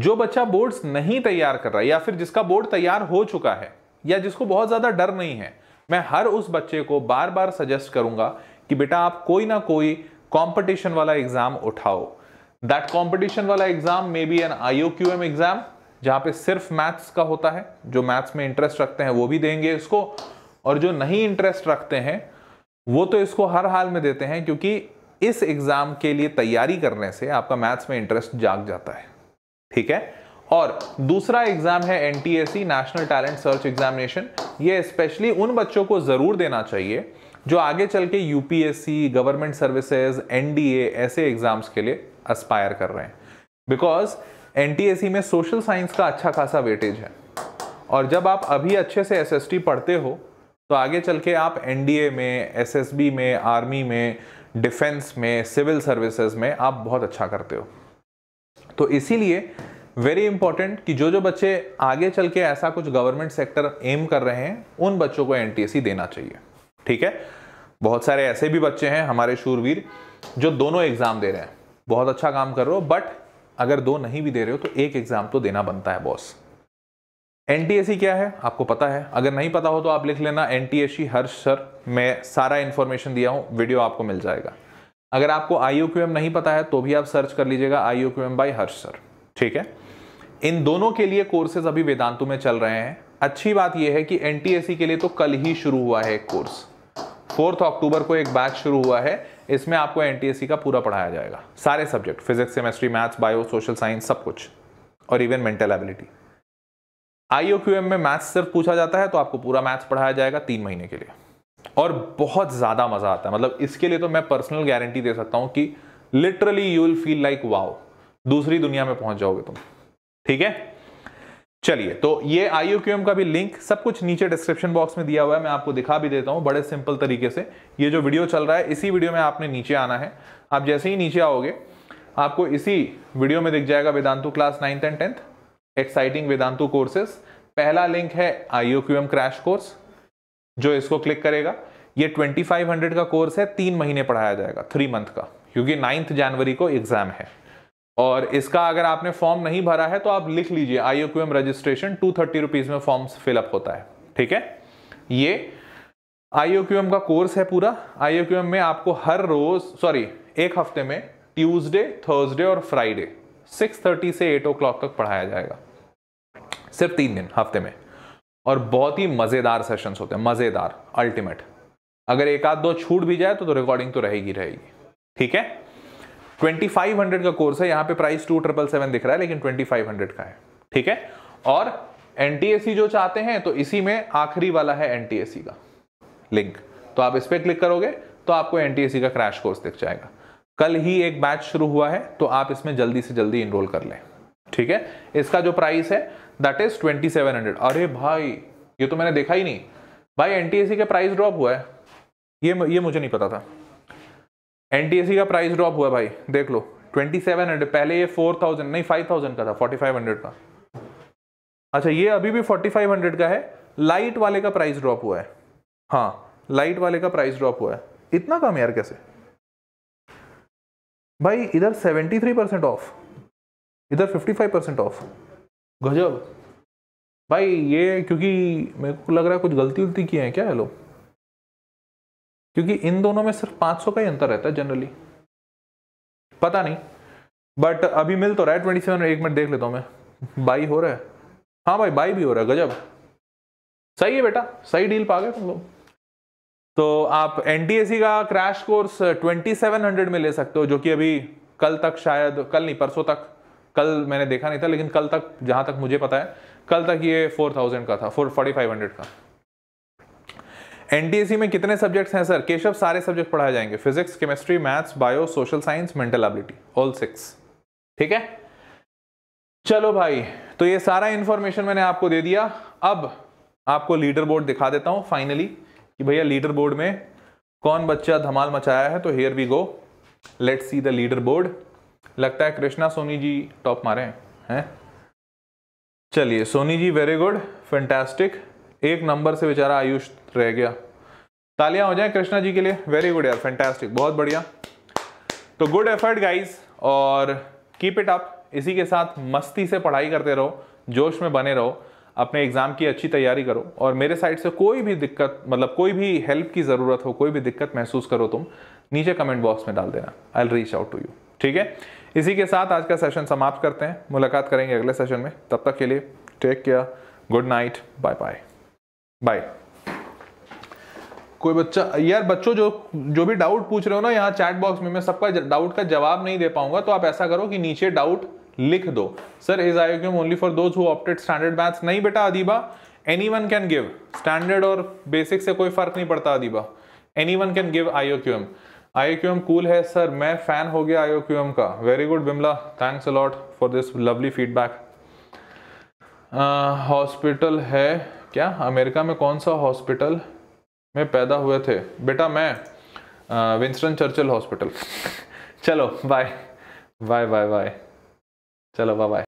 जो बच्चा बोर्ड्स नहीं तैयार कर रहा है या फिर जिसका बोर्ड तैयार हो चुका है या जिसको बहुत ज़्यादा डर नहीं है मैं हर उस बच्चे को बार बार सजेस्ट करूंगा कि बेटा आप कोई ना कोई कॉम्पिटिशन वाला एग्जाम उठाओ दैट कंपटीशन वाला exam may be an IO Q M exam जहां पे सिर्फ मैथ्स का होता है जो मैथ्स में इंटरेस्ट रखते हैं वो भी देंगे इसको और जो नहीं इंटरेस्ट रखते हैं वो तो इसको हर हाल में देते हैं क्योंकि इस एग्ज़ाम के लिए तैयारी करने से आपका मैथ्स में इंटरेस्ट जाग जाता है ठीक है और दूसरा एग्जाम है N national talent search examination ये स्पेशली उन बच्चों को ज़रूर देना चाहिए जो आगे चल के यूपीएससी गवर्नमेंट सर्विसेज एन ऐसे एग्जाम्स के लिए अस्पायर कर रहे हैं बिकॉज एन में सोशल साइंस का अच्छा खासा वेटेज है और जब आप अभी अच्छे से एस पढ़ते हो तो आगे चल के आप एन में एस में आर्मी में डिफेंस में सिविल सर्विसेज में आप बहुत अच्छा करते हो तो इसीलिए वेरी इंपॉर्टेंट कि जो जो बच्चे आगे चल के ऐसा कुछ गवर्नमेंट सेक्टर एम कर रहे हैं उन बच्चों को एनटीएसी देना चाहिए ठीक है बहुत सारे ऐसे भी बच्चे हैं हमारे शूरवीर जो दोनों एग्जाम दे रहे हैं बहुत अच्छा काम कर रहे हो बट अगर दो नहीं भी दे रहे हो तो एक एग्जाम तो देना बनता है बॉस एनटीएसी क्या है आपको पता है अगर नहीं पता हो तो आप लिख लेना एनटीएससी हर्ष सर मैं सारा इन्फॉर्मेशन दिया हूँ वीडियो आपको मिल जाएगा अगर आपको आई नहीं पता है तो भी आप सर्च कर लीजिएगा आई बाई हर्ष सर ठीक है इन दोनों के लिए कोर्सेज अभी वेदांतों में चल रहे हैं अच्छी बात यह है कि एन के लिए तो कल ही शुरू हुआ है एक कोर्स फोर्थ अक्टूबर को एक बैच शुरू हुआ है इसमें आपको एन का पूरा पढ़ाया जाएगा सारे subject physics chemistry maths bio social science सब कुछ और इवन मेंटल एबिलिटी आईओ में मैथ्स सिर्फ पूछा जाता है तो आपको पूरा मैथ्स पढ़ाया जाएगा तीन महीने के लिए और बहुत ज़्यादा मज़ा आता है मतलब इसके लिए तो मैं पर्सनल गारंटी दे सकता हूँ कि literally you will feel like wow दूसरी दुनिया में पहुंच जाओगे तुम ठीक है चलिए तो ये आई का भी लिंक सब कुछ नीचे डिस्क्रिप्शन बॉक्स में दिया हुआ है मैं आपको दिखा भी देता हूँ बड़े सिंपल तरीके से ये जो वीडियो चल रहा है इसी वीडियो में आपने नीचे आना है आप जैसे ही नीचे आओगे आपको इसी वीडियो में दिख जाएगा Vedantu class ninth and tenth exciting Vedantu courses पहला लिंक है आई क्रैश कोर्स जो इसको क्लिक करेगा ये 2500 का कोर्स है तीन महीने पढ़ाया जाएगा थ्री मंथ का क्योंकि नाइन्थ जनवरी को एग्जाम है और इसका अगर आपने फॉर्म नहीं भरा है तो आप लिख लीजिए Q QM registration two thirty rupees में फॉर्म फिलअप होता है ठीक है ये आईओ क्यूएम का कोर्स है पूरा आईओ क्यूएम में आपको हर रोज सॉरी एक हफ्ते में ट्यूजडे थर्सडे और फ्राइडे 6:30 से 8 ओ क्लॉक तक पढ़ाया जाएगा सिर्फ तीन दिन हफ्ते में और बहुत ही मज़ेदार सेशंस होते हैं मज़ेदार अल्टीमेट अगर एक आध दो छूट भी जाए तो, तो रिकॉर्डिंग तो रहेगी रहेगी ठीक है 2500 का कोर्स है यहाँ पे प्राइस टू ट्रिपल सेवन दिख रहा है लेकिन 2500 का है ठीक है और एन जो चाहते हैं तो इसी में आखिरी वाला है एन का लिंक तो आप इस पर क्लिक करोगे तो आपको एन का क्रैश कोर्स दिख जाएगा कल ही एक बैच शुरू हुआ है तो आप इसमें जल्दी से जल्दी इनरोल कर लें ठीक है इसका जो प्राइस है दैट इज ट्वेंटी अरे भाई ये तो मैंने देखा ही नहीं भाई एन का प्राइस ड्रॉप हुआ है ये ये मुझे नहीं पता था एन का प्राइस ड्रॉप हुआ भाई देख लो 2700 पहले ये 4000 नहीं 5000 का था 4500 का अच्छा ये अभी भी 4500 का है लाइट वाले का प्राइस ड्रॉप हुआ है हाँ लाइट वाले का प्राइस ड्रॉप हुआ है इतना कम यार कैसे भाई इधर 73 परसेंट ऑफ इधर 55 परसेंट ऑफ गजब भाई ये क्योंकि मेरे को लग रहा है कुछ गलती उलती किए हैं क्या है लोग क्योंकि इन दोनों में सिर्फ 500 का ही अंतर रहता है जनरली पता नहीं बट अभी मिल तो रहा है ट्वेंटी सेवन एक मिनट देख लेता हूँ मैं बाई हो रहा है हाँ भाई बाई भी हो रहा है गजब सही है बेटा सही डील पा गए तुम लोग तो आप एन का क्रैश कोर्स 2700 में ले सकते हो जो कि अभी कल तक शायद कल नहीं परसों तक कल मैंने देखा नहीं था लेकिन कल तक जहाँ तक मुझे पता है कल तक ये 4000 का था फोर फोर्टी फाइव हंड्रेड का एनटीएसी में कितने सब्जेक्ट्स हैं सर केशव सारे सब्जेक्ट पढ़ाए जाएंगे physics chemistry maths bio social science mental ability all six ठीक है चलो भाई तो ये सारा इंफॉर्मेशन मैंने आपको दे दिया अब आपको लीडर बोर्ड दिखा देता हूं फाइनली कि भैया लीडर बोर्ड में कौन बच्चा धमाल मचाया है तो here we go let see the leaderboard लगता है कृष्णा सोनी जी टॉप मारे हैं है? चलिए Soni ji very good fantastic एक नंबर से बेचारा आयुष रह गया तालियां हो जाए कृष्णा जी के लिए वेरी गुड यार फैंटास्टिक बहुत बढ़िया तो गुड एफर्ट गाइज और कीप इट अप इसी के साथ मस्ती से पढ़ाई करते रहो जोश में बने रहो अपने एग्जाम की अच्छी तैयारी करो और मेरे साइड से कोई भी दिक्कत मतलब कोई भी हेल्प की ज़रूरत हो कोई भी दिक्कत महसूस करो तुम नीचे कमेंट बॉक्स में डाल देना I'll reach out to you ठीक है इसी के साथ आज का सेशन समाप्त करते हैं मुलाकात करेंगे अगले सेशन में तब तक के लिए take care good night bye bye bye कोई बच्चा यार बच्चों जो जो भी डाउट पूछ रहे हो ना यहाँ चैट बॉक्स में मैं सबका डाउट का जवाब नहीं दे पाऊंगा तो आप ऐसा करो कि नीचे डाउट लिख दो sir is QM only for those who opted standard maths नहीं बेटा Adiba anyone can give standard और बेसिक से कोई फर्क नहीं पड़ता Adiba anyone can give IO IO Q M Q M cool है सर मैं फैन हो गया आईओ क्यू एम का very good Bimla thanks a lot for this lovely feedback hospital है क्या अमेरिका में कौन सा हॉस्पिटल में पैदा हुए थे बेटा मैं विंस्टन चर्चिल हॉस्पिटल चलो बाय बाय बाय बाय चलो बाय बाय